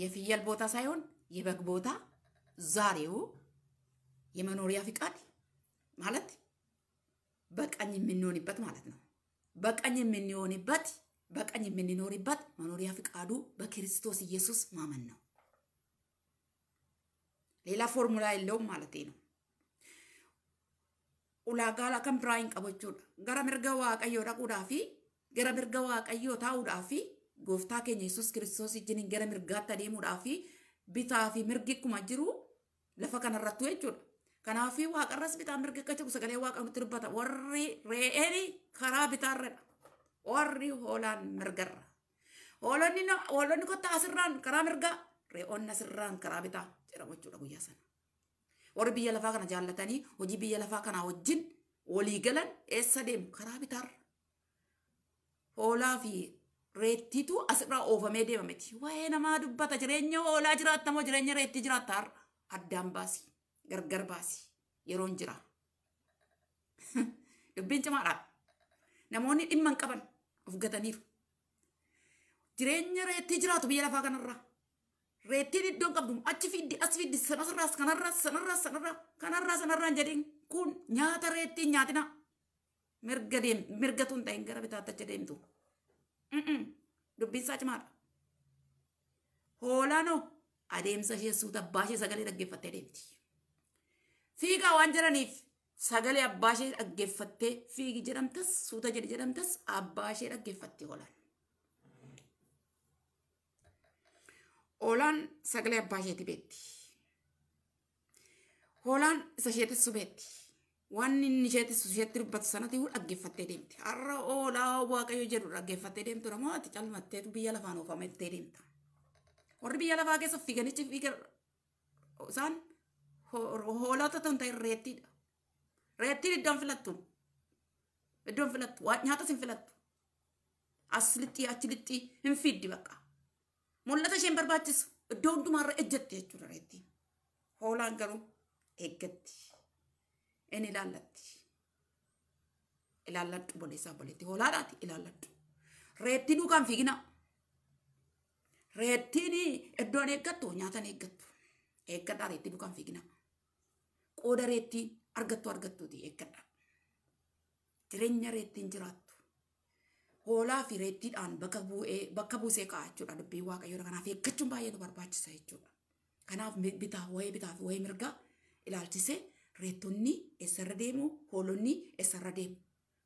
የፍየል ቦታ ሳይሆን የበግ ቦታ ዛሬው የመኖሪያ ፍቃድ ማለት በቀኝ የምንሆንበት ማለት ነው። በቀኝ የምንሆንበት በቀኝ የምንኖርበት መኖሪያ ፍቃዱ በክርስቶስ ኢየሱስ ማመን ነው። ሌላ ፎርሙላ የለውም ማለት ነው። ኡላጋላ ከምብራይን ቀበቹ ገረ ምርገ ዋቀዮ ደቁዳፊ ገረ ምርገ ዋቀዮ ታውዳፊ ጎፍታ ኬኝ የሱስ ክርስቶስ እጅን ገረ ምርጋታ ደሙዳፊ bitaa fi mirgi kuma jiru lafa kana kanarrattu jechuudha. Kanaaf waaqarras bitaa mirgi akka jiru sagalee waaqa nutti dubbata warri re'een karaa bitaarradha. Warri hoolaan mirgarra. Hoolonni hoolonni kottaa asirraan karaa mirgaa re'oonni asirraan karaa bitaa jedhamu jechuudha guyyaa sana. Warri biyya lafaa kana jaallatanii hojii biyya lafaa kanaa wajjin walii galan eessa deemu karaa bitaarra. Hoolaa fi reettiitu asirraa oofamee deema miti. Waa'ee namaa dubbata jireenya hoolaa jiraatta jireenya reettii jiraatta har'a addaan baasi gargar baasi yeroon jira. Dubbiin cimaadhaan namoonni dhimma hin qaban of Jireenya reettii jiraatu biyya lafaa kanarraa. Reettiin iddoon qabdu achi fiddi as fiddi sanarraas kanarraas sanarraas sanarraa kanarraa sanarraan jedhiin kun nyaata reettiin nyaatina mirga deemtu mirga tun ta'in gara bitaatti achi deemtu. Dubbisaa cimaadha. Hoolaanoo adeemsa ishee suuta abbaa ishee sagalee dhaggeeffattee deemti. Fiigaa waan jiraniif sagalee abbaa ishee dhaggeeffattee fiigi jedhamtas suuta jedhi jedhamtas abbaa ishee dhaggeeffatti oolan. Oolaan sagalee abbaa isheeti beetti. Hoolaan isa ishee teessu beetti. waan inni isheetti dubbatu sanatti dhaggeeffattee deemti. Har'a oolaa waaqayyo jedhu dhaggeeffattee deemtu namoo ati calmatteetu biyya lafaan oofamettee deemta. Warri biyya lafaa keessa fiiganichi fiiga isaan hoolota ta'an ta'e reettiidha. Reettiin iddoon filattu. Iddoon filattu. Nyaatas hin filattu. As lixxii achi lixxii hin fiiddi bakka. Mul'ata isheen barbaachisu iddoo hundumaarra ejjatti jechuudha reettiin. Hoolaan garuu eeggatti. Inni ilaallatti. Ilaalladhu boleessaa boleetti. Hoolaadhaati ilaalladhu. Reettii duukaan fiigina. Reettiin iddoon eeggattu nyaatan eeggattu. Eeggadhaa reettii duukaan fiigina. Qooda reettii argattu argattuuti eeggadhaa. Jireenya reettiin jiraattu. Hoolaa fi reettiidhaan bakka buusee ka'a jechuudha dubbii waaqayyoodha. Kanaaf eeggachuun baay'ee nu barbaachisa jechuudha. Kanaaf bitaa wayii bitaa fi wayii mirgaa ilaalchisee reettonni eessarra deemu hoolonni eessarra deemu.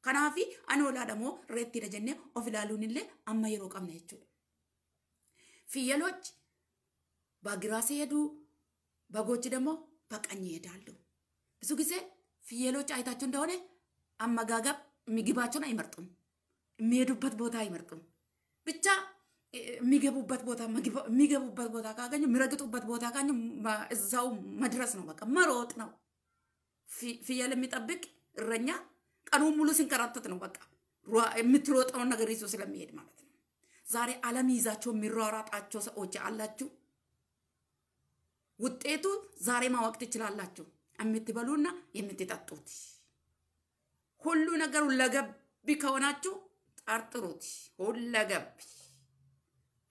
Kanaafi ani olaadha moo reettiidha jennee of ilaaluun illee amma yeroo qabna jechuudha. fiyyaloochi baagiraa seeduu bagoochi Fiyyalochi baagiraasee heduu bagochi ደግሞ በቀኝ ይሄዳሉ። ብዙ ጊዜ ፍየሎች አይታችሁ እንደሆነ አመጋገብ ምግባቸውን አይመርጡም። የሚሄዱበት ቦታ አይመርጡም። ብቻ የሚገቡበት ቦታ የሚገቡበት ቦታ ካገኙ የሚረግጡበት ቦታ ካገኙ እዛው መድረስ ነው። በቃ መሮጥ ነው። ፍየል የሚጠብቅ እረኛ ቀኑን ሙሉ ሲንከራተት ነው። በቃ የምትሮጠውን ነገር ይዞ ስለሚሄድ ማለት ነው። ዛሬ ዓለም ይዛቸው የሚሯሯጣቸው ሰዎች አላችሁ። ውጤቱ ዛሬ ማወቅ ትችላላችሁ። የምትበሉና የምትጠጡት ሁሉ ነገሩ ለገብ ከሆናችሁ ጠርጥሩት። ሁለገብ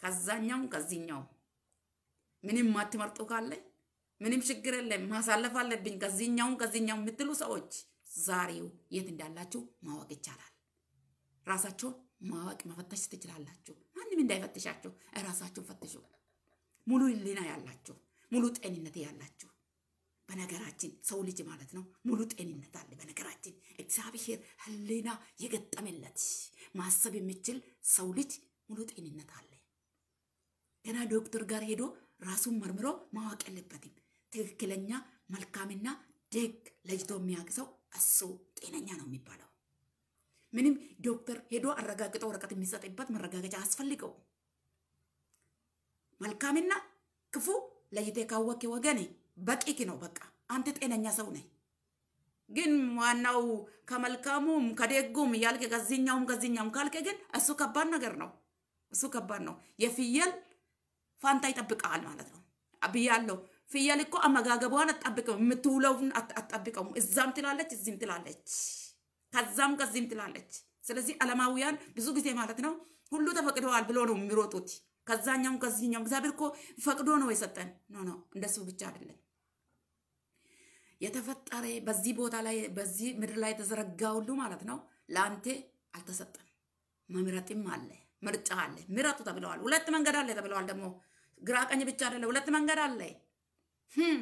ከዛኛው ከዚህኛው ምንም ማትመርጡ ካለ ምንም ችግር የለም ማሳለፍ አለብኝ ከዚህኛውም ከዚህኛው የምትሉ ሰዎች ዛሬው የት እንዳላችሁ ማወቅ ይቻላል። ራሳችሁን ማወቅ መፈተሽ ትችላላችሁ። ማንም እንዳይፈትሻችሁ ራሳችሁን ፈትሹ። ሙሉ ሊና ያላችሁ ሙሉ ጤንነት ያላችሁ በነገራችን ሰው ልጅ ማለት ነው ሙሉ ጤንነት አለ። በነገራችን እግዚአብሔር ህሊና የገጠመለት ማሰብ የሚችል ሰው ልጅ ሙሉ ጤንነት አለ። ገና ዶክተር ጋር ሄዶ ራሱን መርምሮ ማወቅ የለበትም። ትክክለኛ መልካምና ደግ ለጅቶ የሚያቅሰው እሱ ጤነኛ ነው የሚባለው። ምንም ዶክተር ሄዶ አረጋግጦ ወረቀት የሚሰጥበት መረጋገጫ አስፈልገው። መልካምና ክፉ ለይቴ ካወቅ ወገኔ በቂክ ነው። በቃ አንተ ጤነኛ ሰው ነህ። ግን ዋናው ከመልካሙም ከደጉም ያልክ ከዚኛውም ከዚኛውም ካልክ ግን እሱ ከባድ ነገር ነው። እሱ ከባድ ነው። የፍየል ፋንታ ይጠብቃል ማለት ነው ብያለሁ። ፍየል እኮ አመጋገቧን አትጠብቅም፣ የምትውለውን አትጠብቀውም። እዛም ትላለች፣ እዚህም ትላለች፣ ከዛም ከዚህም ትላለች። ስለዚህ ዓለማውያን ብዙ ጊዜ ማለት ነው ሁሉ ተፈቅደዋል ብሎ ነው የሚሮጡት ከዛኛውም ከዚህኛውም። እግዚአብሔር እኮ ፈቅዶ ነው የሰጠን። ኖ ኖ፣ እንደሱ ብቻ አይደለም የተፈጠረ በዚህ ቦታ ላይ በዚህ ምድር ላይ የተዘረጋ ሁሉ ማለት ነው ለአንተ አልተሰጠም። መምረጥም አለ ምርጫ አለ። ምረጡ ተብለዋል። ሁለት መንገድ አለ ተብለዋል። ደግሞ ግራ ቀኝ ብቻ አይደለ፣ ሁለት መንገድ አለ። Hmm.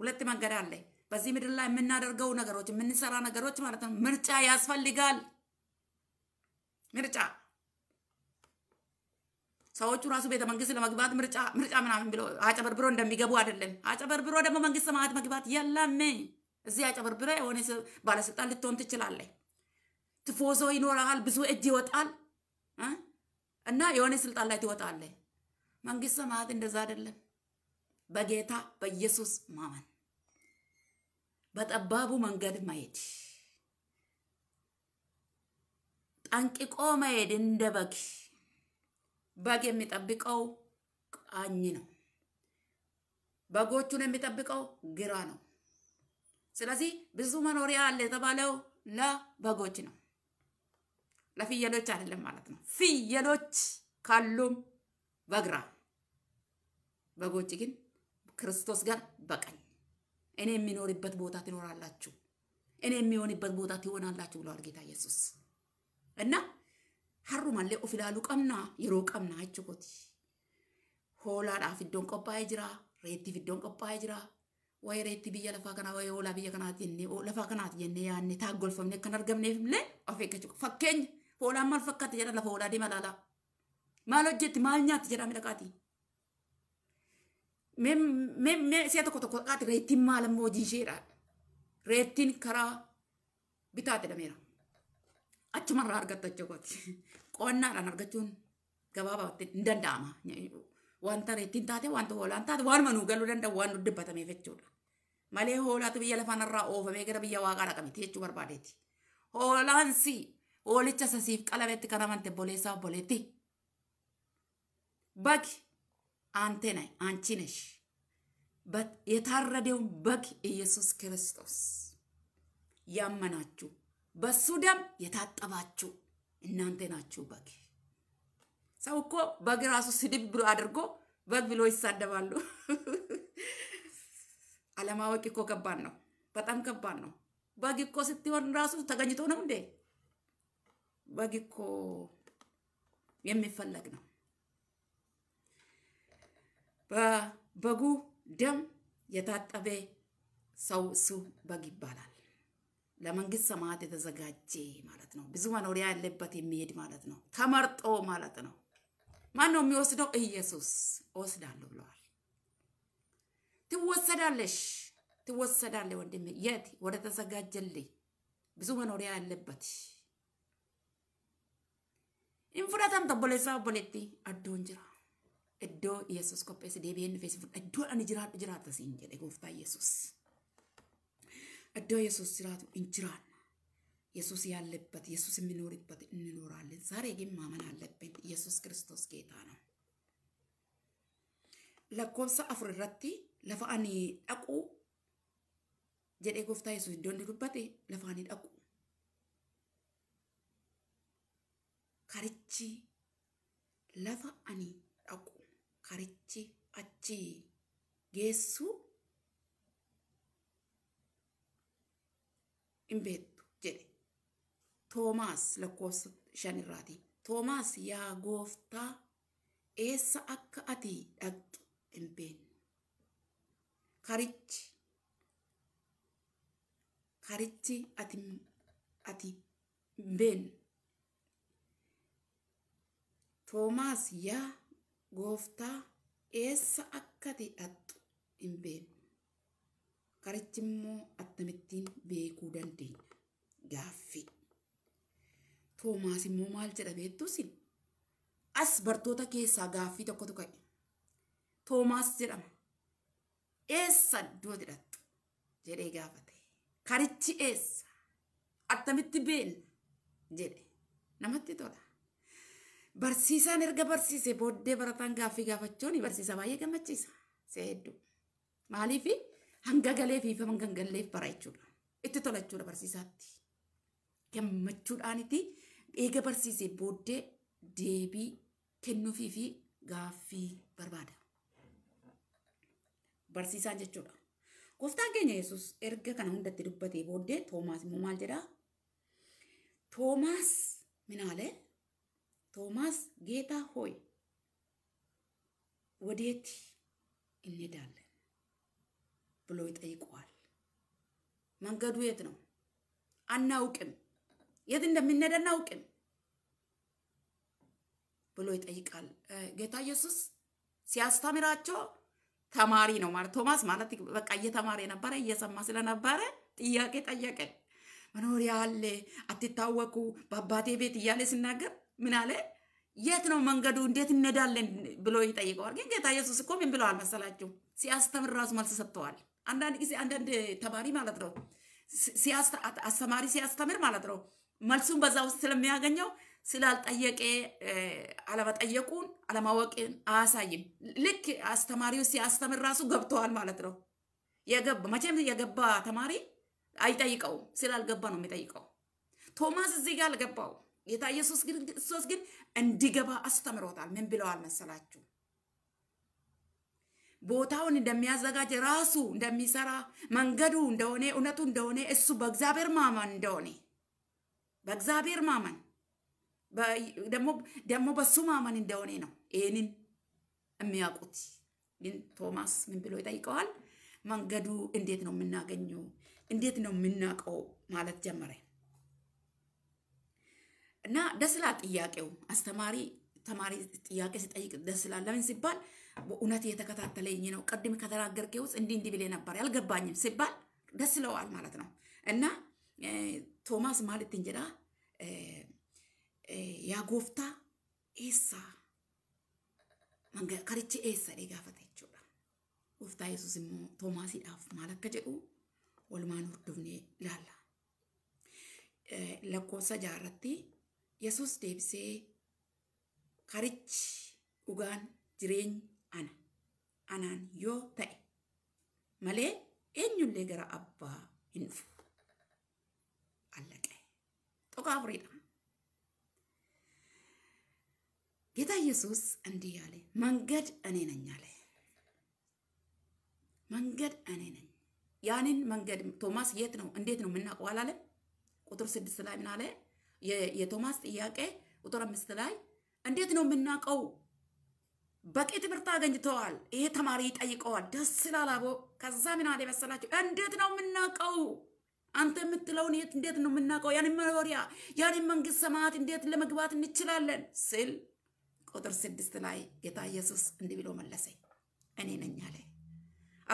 ሁለት መንገድ አለ። በዚህ ምድር ላይ የምናደርገው ነገሮች የምንሰራ ነገሮች ማለት ነው። ምርጫ ያስፈልጋል። ምርጫ ሰዎቹ ራሱ ቤተ መንግስት ለመግባት ምርጫ ምርጫ ምናምን ብሎ አጨበርብሮ እንደሚገቡ አይደለም። አጨበርብሮ ደግሞ መንግስት ሰማያት መግባት የለም። እዚህ አጨበርብሮ የሆነ ባለስልጣን ልትሆን ትችላለህ። ትፎዞ ይኖረሃል፣ ብዙ እጅ ይወጣል እና የሆነ ስልጣን ላይ ትወጣለህ። መንግስት ሰማያት እንደዛ አይደለም። በጌታ በኢየሱስ ማመን፣ በጠባቡ መንገድ መሄድ፣ ጠንቅቆ መሄድ። እንደ በግ በግ የሚጠብቀው ቀኝ ነው። በጎቹን የሚጠብቀው ግራ ነው። ስለዚህ ብዙ መኖሪያ አለ የተባለው ለበጎች ነው፣ ለፍየሎች አይደለም ማለት ነው። ፍየሎች ካሉም በግራ በጎች ግን ክርስቶስ ጋር በቀኝ እኔ የሚኖርበት ቦታ ትኖራላችሁ፣ እኔ የሚሆንበት ቦታ ትሆናላችሁ ብለዋል ጌታ ኢየሱስ እና ሀሩ ኦፊላሉ ቀምና የሮ ቀምና አችኮቲ ሆላዳ ፊዶን ቆባኤ ጅራ ሬቲ ፊዶን ቆባኤ ጅራ ወይ ሬቲ ብየ ለፋ ወይ ሆላ ብየ ከናት የኔ ለፋ ከናት የኔ ያኔ ታጎልፈምኔ ከን አርገምኔፍምለ ኦፌከች ፈኬኝ ሆላ ማልፈካት ጀዳ ለፈ ሆላ ዲመላላ ማል ሆጀት ማል siya tokko tokko kaate reettiin maal ammoo hojii isheedha. Reettiin karaa bitaa jedhameera. Achumarraa argatta jechuudha. Qonnaadhaan argachuun gabaabaatti hin danda'ama. Wanta reettiin taate wanta hoolaan taate waanuma nuu galuu danda'u waan nu dibbatameef jechuudha. Malee hoolaatu biyya lafaanarraa oofamee gara biyya waaqaa dhaqamti jechuu barbaadeeti. Hoolaansi hoolicha sasiif qalametti kan amante boleessaa boleetti. Bagi. አንተ ነህ፣ አንቺ ነሽ። የታረደውን በግ ኢየሱስ ክርስቶስ ያመናችሁ በሱ ደም የታጠባችሁ እናንተ ናችሁ በግ። ሰው እኮ በግ ራሱ ስድብ ብሎ አድርጎ በግ ብሎ ይሳደባሉ። አለማወቅ እኮ ከባድ ነው፣ በጣም ከባድ ነው። በግ እኮ ስትሆን ራሱ ተገኝቶ ነው እንዴ? በግ እኮ የሚፈለግ ነው። በበጉ ደም የታጠበ ሰው እሱ በግ ይባላል። ለመንግስት ሰማዕት የተዘጋጀ ማለት ነው። ብዙ መኖሪያ ያለበት የሚሄድ ማለት ነው። ተመርጦ ማለት ነው። ማን ነው የሚወስደው? ኢየሱስ እወስዳለሁ ብለዋል። ትወሰዳለሽ፣ ትወሰዳለ ወንድሜ። የት? ወደ ተዘጋጀልኝ ብዙ መኖሪያ ያለበት ኢንፍራታም ተቦሌሳ ቦሌቲ አዶን iddoo Yesuus qopheesse deebi'ee inni feesifuudha. Iddoo ani jiraadhu jiraata siin jedhe gooftaa Yesuus. Iddoo Yesuus jiraatu hin jiraannu. Yesuus ያለበት ኢየሱስ የሚኖርበት እንኖራለን። ዛሬ ግን ማመን አለብን ኢየሱስ ክርስቶስ ጌታ ነው። lakkoofsa afur irratti lafa ani dhaqu jedhee gooftaa Yesuus iddoo inni dubbate lafa ani dhaqu karichi lafa ani karichi achi geessu hin beektu jedhe Toomaas lakkoofsa shanirraati. Toomaas yaa gooftaa eessa akka ati dhaqxu hin Karichi karichi ati hinbeenu yaa Gooftaa eessa akka ta'e hin beeknu. karichi immoo akkamittiin beekuu dandeenya gaaffii. Toomaas immoo maal jedha beektusin as bartoota keessaa gaaffii tokkotu ka'e. Toomaas jedhama. Eessa iddoo jedhattu jedhee gaafate. Karichi eessa? Attamitti beekna jedhe namatti tola. Barsiisaan erga barsiise booddee barataan gaaffii gaafachuun barsiisa baay'ee gammachiisa. See hedduu. Maaliif hanga galeef fi hanga galeef bara jechuudha. Itti tola jechuudha barsiisaatti. Gammachuudhaaniti eega barsiisee booddee deebii kennuufii fi gaaffii barbaada. Barsiisaan jechuudha. Gooftaan keenya Yesuus erga kana hundatti dubbatee booddee Toomaas immoo maal jedhaa? Toomaas minaalee ቶማስ ጌታ ሆይ ወዴት እንሄዳለን ብሎ ይጠይቀዋል። መንገዱ የት ነው? አናውቅም፣ የት እንደምንሄድ አናውቅም ብሎ ይጠይቃል። ጌታ ኢየሱስ ሲያስተምራቸው ተማሪ ነው ማለት ቶማስ ማለት በቃ እየተማረ ነበረ እየሰማ ስለነበረ ጥያቄ ጠየቀ። መኖሪያ አለ አትታወቁ በአባቴ ቤት እያለ ሲናገር ምን አለ? የት ነው መንገዱ? እንዴት እንሄዳለን ብሎ ይጠይቀዋል። ግን ጌታ ኢየሱስ እኮ ምን ብለዋል መሰላችሁ? ሲያስተምር ራሱ መልስ ሰጥተዋል። አንዳንድ ጊዜ አንዳንድ ተማሪ ማለት ነው አስተማሪ ሲያስተምር ማለት ነው መልሱን በዛ ውስጥ ስለሚያገኘው ስላልጠየቀ አለመጠየቁን አለማወቅን አያሳይም። ልክ አስተማሪው ሲያስተምር ራሱ ገብተዋል ማለት ነው። የገባ መቼም የገባ ተማሪ አይጠይቀውም፣ ስላልገባ ነው የሚጠይቀው። ቶማስ እዚህ ጋር አልገባው። ጌታ ኢየሱስ ክርስቶስ ግን እንዲገባ አስተምሮታል። ምን ብለዋል መሰላችሁ? ቦታውን እንደሚያዘጋጅ ራሱ እንደሚሰራ መንገዱ እንደሆነ እውነቱ እንደሆነ እሱ በእግዚአብሔር ማመን እንደሆነ በእግዚአብሔር ማመን ደግሞ በሱ ማመን እንደሆነ ነው። ይህንን የሚያውቁት ግን ቶማስ ምን ብሎ ይጠይቀዋል? መንገዱ እንዴት ነው የምናገኘው? እንዴት ነው የምናውቀው ማለት ጀመረ። እና ደስ ላል ጥያቄው። አስተማሪ ተማሪ ጥያቄ ሲጠይቅ ደስ ላል። ለምን ሲባል እውነት እየተከታተለኝ ነው፣ ቅድም ከተናገርከው ውስጥ እንዲህ እንዲህ ብሌ ነበር ያልገባኝም ሲባል ደስ ለዋል ማለት ነው። እና ቶማስ ማለት እንጀዳ ያጎፍታ ኤሳ ከሪቼ ኤሳ ደጋፈተችudha ጎፍታ የሱስ ቶማስ ይዳፍ ማለት ከጀዱ ወልማኖር ዱብኔ ላላ ለኮሰ ጃረቴ Yesus deebisee karichi dhugaan jireenya ana. Anaan yoo ta'e malee eenyullee gara abbaa hin dhufu. Allaqe. Xoqa afuriidha. ጌታ ኢየሱስ እንዲህ አለ፣ መንገድ እኔ ነኝ አለ። መንገድ እኔ ነኝ። ያንን መንገድ ቶማስ የት ነው እንዴት ነው የምናውቀው አላለም? ቁጥር ስድስት ላይ ምን አለ? የቶማስ ጥያቄ ቁጥር አምስት ላይ እንዴት ነው የምናውቀው? በቂ ትምህርት አገኝተዋል። ይሄ ተማሪ ይጠይቀዋል። ደስ ይላል አቦ። ከዛ ምን አለ መሰላቸው? እንዴት ነው የምናውቀው? አንተ የምትለውን የት እንዴት ነው የምናውቀው? ያንን መኖሪያ ያንን መንግስት ሰማያት እንዴት ለመግባት እንችላለን? ስል ቁጥር ስድስት ላይ ጌታ ኢየሱስ እንዲህ ብሎ መለሰ፣ እኔ ነኝ አለ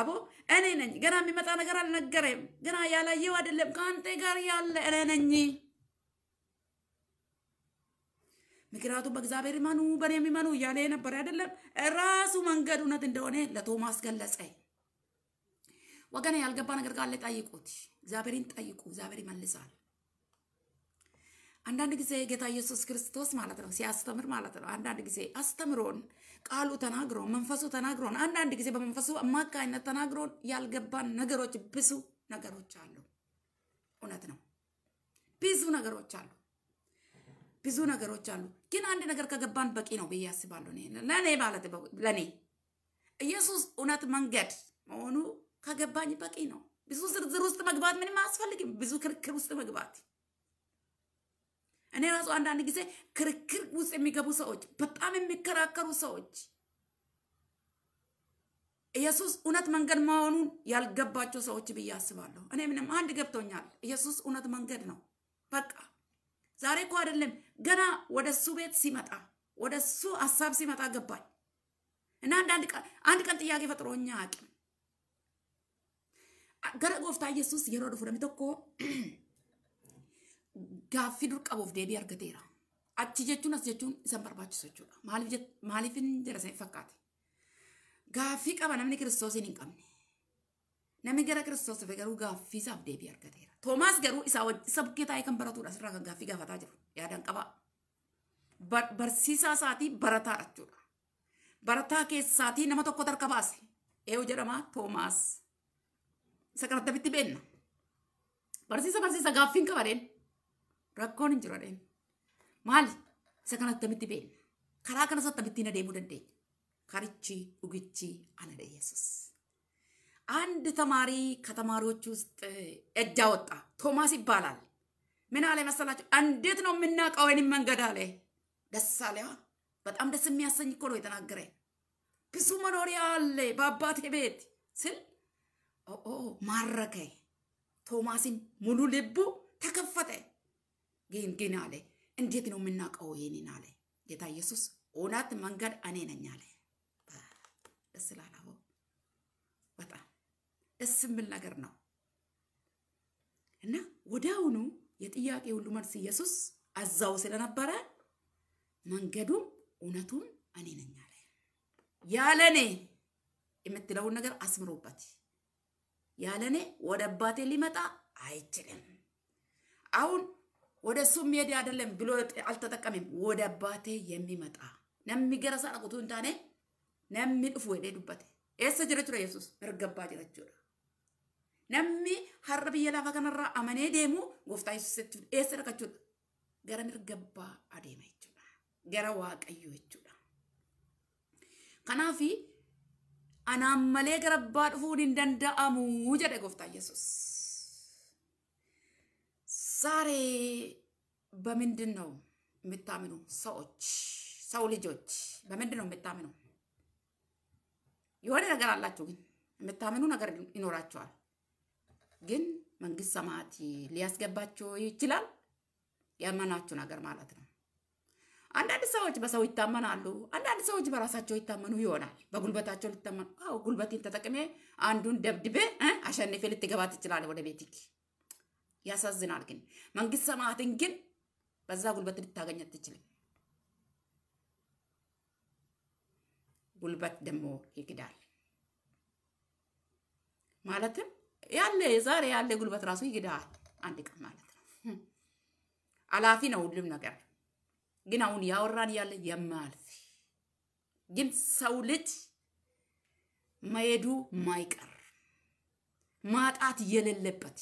አቦ። እኔ ነኝ ገና የሚመጣ ነገር አልነገረም። ገና ያላየው አይደለም። ከአንተ ጋር ያለ እኔ ነኝ ምክንያቱም በእግዚአብሔር ይመኑ በኔ የሚመኑ እያለ ነበር አይደለም። ራሱ መንገድ እውነት እንደሆነ ለቶማስ ገለጸ። ወገን ያልገባ ነገር ካለ ጠይቁት፣ እግዚአብሔርን ጠይቁ፣ እግዚአብሔር ይመልሳል። አንዳንድ ጊዜ ጌታ ኢየሱስ ክርስቶስ ማለት ነው ሲያስተምር ማለት ነው። አንዳንድ ጊዜ አስተምሮን ቃሉ ተናግሮን መንፈሱ ተናግሮን አንዳንድ ጊዜ በመንፈሱ አማካኝነት ተናግሮን ያልገባን ነገሮች ብዙ ነገሮች አሉ። እውነት ነው፣ ብዙ ነገሮች አሉ። ብዙ ነገሮች አሉ። ግን አንድ ነገር ከገባን በቂ ነው ብዬ አስባለሁ። ለእኔ ማለት ለእኔ ኢየሱስ እውነት መንገድ መሆኑ ከገባኝ በቂ ነው። ብዙ ዝርዝር ውስጥ መግባት ምንም አያስፈልግም። ብዙ ክርክር ውስጥ መግባት እኔ ራሱ አንዳንድ ጊዜ ክርክር ውስጥ የሚገቡ ሰዎች፣ በጣም የሚከራከሩ ሰዎች ኢየሱስ እውነት መንገድ መሆኑን ያልገባቸው ሰዎች ብዬ አስባለሁ። እኔ ምንም አንድ ገብቶኛል። ኢየሱስ እውነት መንገድ ነው። በቃ ዛሬ እኮ አይደለም ገና ወደ እሱ ቤት ሲመጣ ወደ እሱ ሀሳብ ሲመጣ ገባኝ እና አንድ ቀን ጥያቄ ፈጥሮኛ አቅም ገረ ኢየሱስ የሮ ደፉ ጋፊ ዱር ቀቦፍ ዴቢ አርገቴራ አቺ ጀቹን አስ ጀቹን ሰቹ ማሊፍን ደረሰ ፈቃት ጋፊ ቀባ ነምን ክርስቶስ ይንቀም ነምን ገረ ክርስቶስ ፈገሩ ጋፊ ዛፍ ዴቢ አርገቴራ Toomaas garuu isa bukkee taa'ee kan baratudha asirraa kan gaaffii gaafataa jiru yaadaan qabaa. Barsiisaa isaatii barataa jechuudha. Barataa keessaatii nama tokko tarka baase eeyoo jedhama Toomaas. Isa qaratabitti beenna. Barsiisa barsiisa gaaffiin qabadeen rakkoon hin jiradeen maali isa kan attamitti beenna karaa kanas attamitti na dandeenya karichi dhugichi ana dheeyyasus. አንድ ተማሪ ከተማሪዎች ውስጥ እጅ አወጣ። ቶማስ ይባላል። ምን አለ መሰላቸው? እንዴት ነው የምናውቀው ወይንም መንገድ አለ። ደስ አለ። በጣም ደስ የሚያሰኝ እኮ ነው የተናገረ። ብዙ መኖሪያ አለ በአባቴ ቤት ስል ማረከ። ቶማስን ሙሉ ልቡ ተከፈተ። ግን ግን አለ እንዴት ነው የምናውቀው ይህንን አለ ጌታ ኢየሱስ። እውነት መንገድ እኔ ነኝ አለ። ደስ ላለ በጣም ደስ የሚል ነገር ነው እና ወዲያውኑ የጥያቄ ሁሉ መልስ ኢየሱስ አዛው ስለነበረ መንገዱም እውነቱም እኔ ነኝ አለ። ያለ እኔ የምትለውን ነገር አስምሮበት። ያለ እኔ ወደ አባቴ ሊመጣ አይችልም። አሁን ወደ እሱ የሚሄድ አይደለም ብሎ አልተጠቀምም። ወደ አባቴ የሚመጣ ነሚገረሳ ቁቱ እንታኔ ነሚ ዱፉ ሄደ ዱበቴ ኤሰ ጅረቹ ኢየሱስ መርገባ ጅረችሮ namni har'a biyya lafa kanarraa amanee deemu gooftaa Yesuusitti eessa dhaqachuudha? Gara mirga abbaa adeema jechuudha. Gara waaqayyoo jechuudha. Kanaaf anaan malee gara abbaa dhufuun hin danda'amu jedhe gooftaa Yesuus. Saaree በምንድን ነው የምታምኑ ሰዎች፣ ሰው ልጆች በምንድን ነው የምታምኑ? የሆነ ነገር አላችሁ ግን የምታምኑ ግን መንግስት ሰማዕት ሊያስገባቸው ይችላል። ያመናችሁ ነገር ማለት ነው። አንዳንድ ሰዎች በሰው ይታመናሉ። አንዳንድ ሰዎች በራሳቸው ይታመኑ ይሆናል። በጉልበታቸው ሊታመኑ አዎ፣ ጉልበቴን ተጠቅሜ አንዱን ደብድቤ አሸንፌ ልትገባ ትችላል ወደ ቤትክ። ያሳዝናል። ግን መንግስት ሰማዕትን ግን በዛ ጉልበት ልታገኘ ትችልም። ጉልበት ደግሞ ይግዳል ማለትም ያለ ዛሬ ያለ ጉልበት ራሱ ይግዳል አንድ ቀን ማለት ነው። አላፊ ነው ሁሉም ነገር። ግን አሁን ያወራን ያለ የማያልፍ ግን ሰው ልጅ መሄዱ ማይቀር ማጣት የሌለበት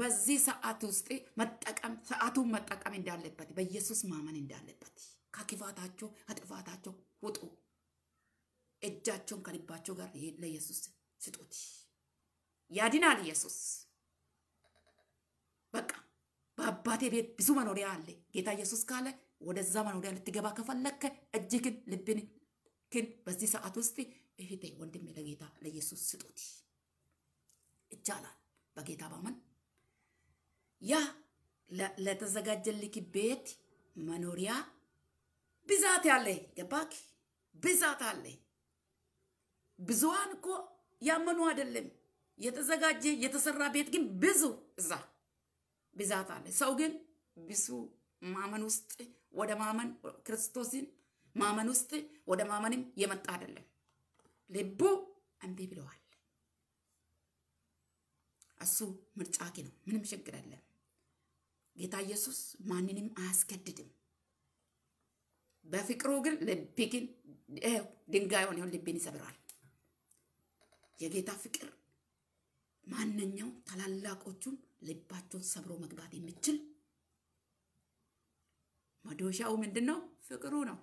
በዚህ ሰዓት ውስጥ መጠቀም ሰዓቱን መጠቀም እንዳለበት በኢየሱስ ማመን እንዳለበት ከክፋታቸው ከጥፋታቸው ውጡ። እጃቸውን ከልባቸው ጋር ለኢየሱስ ስጡት። ያድናል ኢየሱስ። በቃ በአባቴ ቤት ብዙ መኖሪያ አለ። ጌታ ኢየሱስ ካለ ወደዛ መኖሪያ ልትገባ ከፈለግከ እጅግን ልብን ግን በዚህ ሰዓት ውስጥ እህቴ ወንድሜ ለጌታ ለኢየሱስ ስጡት ይቻላል። በጌታ ባመን ያ ለተዘጋጀልክ ቤት መኖሪያ ብዛት ያለ ገባክ? ብዛት አለ። ብዙዋን እኮ ያመኑ አይደለም የተዘጋጀ የተሰራ ቤት ግን ብዙ እዛ ብዛት አለ። ሰው ግን ብዙ ማመን ውስጥ ወደ ማመን ክርስቶስን ማመን ውስጥ ወደ ማመንም የመጣ አይደለም። ልቡ እምቢ ብለዋል። እሱ ምርጫኪ ነው። ምንም ችግር የለም። ጌታ ኢየሱስ ማንንም አያስገድድም። በፍቅሩ ግን ልብ ግን ድንጋይ ሆን ልቤን ይሰብራል። የጌታ ፍቅር ማንኛው ታላላቆቹም ልባቸውን ሰብሮ መግባት የሚችል መዶሻው ምንድን ነው? ፍቅሩ ነው።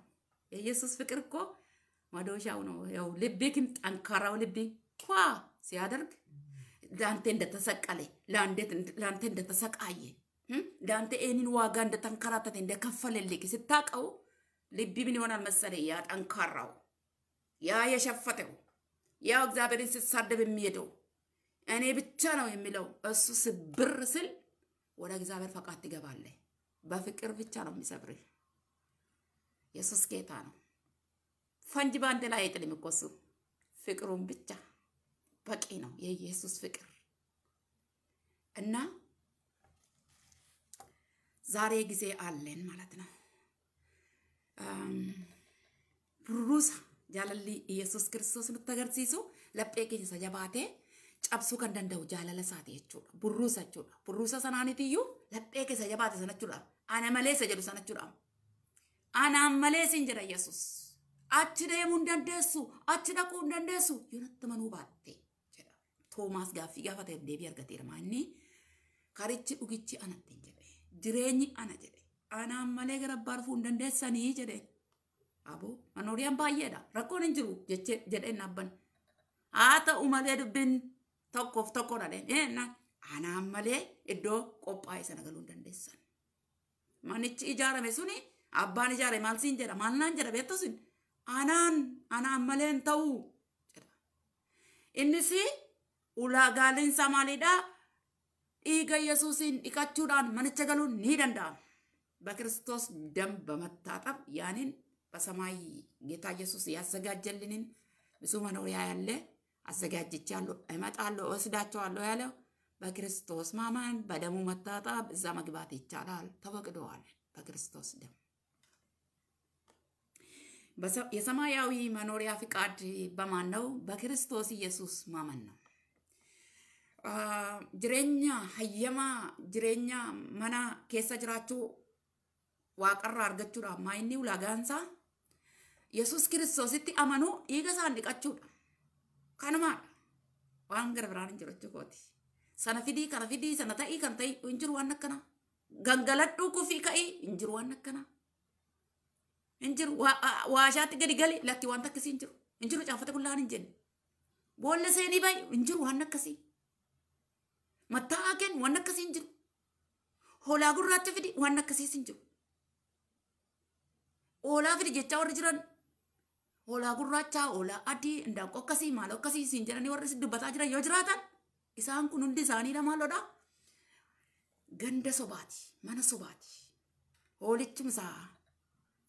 የኢየሱስ ፍቅር እኮ መዶሻው ነው። ያው ግን ጠንካራው ልቤ ኳ ሲያደርግ ለአንተ እንደተሰቀለ ለአንተ እንደተሰቃየ ለአንተ ይህንን ዋጋ እንደተንከራተተ እንደከፈለልክ ስታቀው ልቢ ምን ይሆናል መሰለ? ያ ጠንካራው ያ የሸፈተው ያው እግዚአብሔርን ሲሳደብ የሚሄደው እኔ ብቻ ነው የሚለው። እሱ ስብር ስል ወደ እግዚአብሔር ፈቃድ ትገባለህ። በፍቅር ብቻ ነው የሚሰብርህ። ኢየሱስ ጌታ ነው። ፈንጅ በአንድ ላይ አይጥልም እኮ እሱ ፍቅሩን ብቻ በቂ ነው። የኢየሱስ ፍቅር እና ዛሬ ጊዜ አለን ማለት ነው። ብሩሳ ጃለሊ ኢየሱስ ክርስቶስ ንተገርሲሱ ለጴቄ ሰጀባቴ cabsuu kan danda'u jaalala isaati jechuudha. Burruusa jechuudha. Burruusa sanaanitiyyuu laphee keessa jabaate sana jechuudha. Ana malee isa jedhu sana jechuudha. Anaan malee siin jedha Achi deemuu hin dandeessu. Achi dhaquu hin dandeessu. Yoonatti manuu baatte jedha. Toomaas gaaffii gaafa ta'eef deebii argateera maanni. Karichi dhugichi ana ittiin jedhe. Jireenyi ana jedhe. Anaan malee gara abbaa dhufuu hin dandeessanii jedhe. Aboo manooriyaan baay'eedha. Rakkoon hin jiru jedheen dhaabban. Haa ta'u malee dubbiin tokkoof tokko dhaleen eenyaan anaan malee iddoo qophaa'e sana galuu dandeessan. Manichi ijaarame suni abbaan ijaare maal siin jedha maal naan jedha beektusin anaan anaan malee ta'u ta'uu jedha. Innis ulaagaaleen isaa maalidhaa dhiiga Yesuusiin dhiqachuudhaan manicha galuun ni danda'ama. በክርስቶስ ደም በመታጠብ ያንን በሰማይ ጌታ ኢየሱስ ያዘጋጀልንን ብዙ መኖሪያ ያለ አዘጋጅቻለሁ፣ እመጣለሁ፣ እወስዳቸዋለሁ ያለው በክርስቶስ ማመን በደሙ መታጠብ እዛ መግባት ይቻላል። ተፈቅደዋል በክርስቶስ ደም። የሰማያዊ መኖሪያ ፍቃድ በማን ነው? በክርስቶስ ኢየሱስ ማመን ነው። ጅሬኛ ሀየማ ጅሬኛ መና ኬሰ ጅራቹ ዋቀራ አርገቹዳ ማይኒ ውላጋንሳ ኢየሱስ እቲ አመኑ ይገዛ ሳን ዲቀቹዳ kanumaadha waan gara biraan hin jiru jechuukooti. Sana fidii kana fidii sana ta'ii kan ta'ii hin jiru waan akkanaa. Gangaladhuu kufii ka'ii hin jiru waan akkanaa. waashaatti gadi gali latti waan akkasii hin jiru. hin seenii baay'ee hin jiru waan akkasii. Mattaa'aa kennu waan akkasii hin jiru. Hoolaa gurraacha fidi waan akkasiis hin jiru. Hoolaa fidi jechaa warri jiran hoolaa gurraachaa, hoolaa adii, indaanqoo akkasii, maaloo akkasii siin jedhanii warri si dubbataa jiran yoo jiraatan isaan kun hundi isaanii lama lodha. Ganda sobaati, mana sobaati. Hoolichi misaa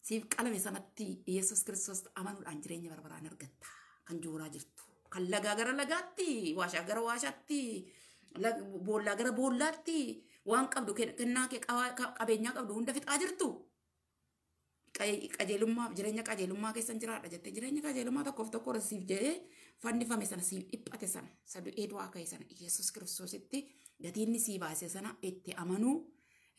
siif qalame sanatti Yesuus Kiristoos amanuudhaan jireenya barbaraan argatta. Kan jooraa jirtu, kan lagaa gara lagaatti, waashaa gara waashaatti, boollaa gara boollaatti waan qabdu kennaa qabeenyaa qabdu hunda fixaa jirtu. qajeelummaaf jireenya qajeelummaa keessan jiraadha jettee jireenya qajeelummaa tokkoof tokko rasiif jedhee fannifame sana siif dhiphate sana sadu eedoo akka sana yesus kiristoositti gatiin sii baase sana itti amanuu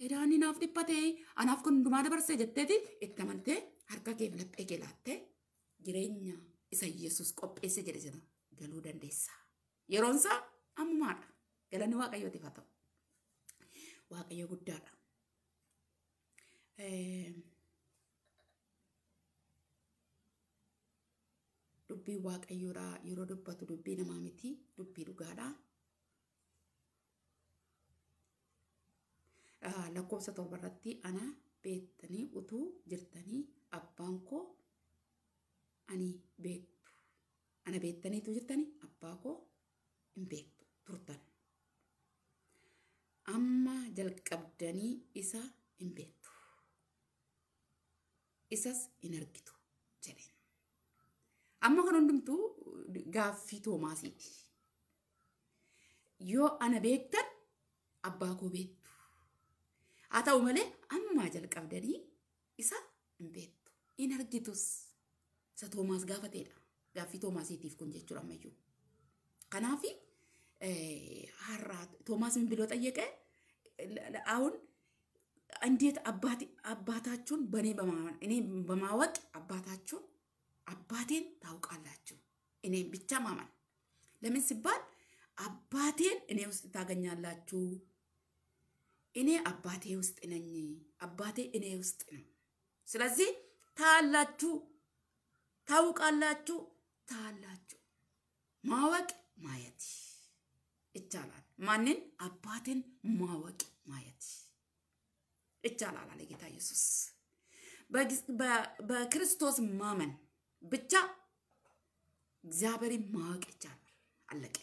edaanni naaf dhiphate anaaf kun hundumaa dabarse jetteeti itti amantee harka keef laphee kee jireenya isa yesus qopheesse jedhe sana galuu dandeessa. Yeroonsaa ammumaadha. Galanni waaqayyootiif haa ta'u. Waaqayyo guddaadha. dubbii waaqayyoodhaa yeroo dubbatu dubbii namaa miti dubbii dhugaadhaa. lakkoofsa torba irratti ana beektanii utuu jirtanii abbaan koo ani beektu ana beetanii utuu jirtanii abbaa koo hin beektu turtan amma jalqabdanii isa hin beektu isas hin argitu jedheen. Amma kan hundumtuu gaaffii Toomaasiiti. Yoo ana beektan abbaa koo beektu. Haa ta'u malee ammaa jalqabdanii isa hin beektu. Hin argitus. Isa Toomaas gaafa ta'edha. Gaaffii Toomaasiitiif kun jechuudha ammayyuu. Kanaaf har'aa Toomaas hin biloo xayyeqe አሁን እንዴት አባታችሁን በእኔ በማወቅ አባታችሁን አባቴን ታውቃላችሁ። እኔም ብቻ ማመን ለምን ሲባል አባቴን እኔ ውስጥ ታገኛላችሁ። እኔ አባቴ ውስጥ ነኝ። አባቴ እኔ ውስጥ ነው። ስለዚህ ታላችሁ፣ ታውቃላችሁ፣ ታላችሁ። ማወቅ ማየት ይቻላል። ማንን? አባቴን ማወቅ ማየት ይቻላል አለ ጌታ ኢየሱስ። በክርስቶስ ማመን ብቻ እግዚአብሔርን ማወቅ ይቻላል። አለቀ።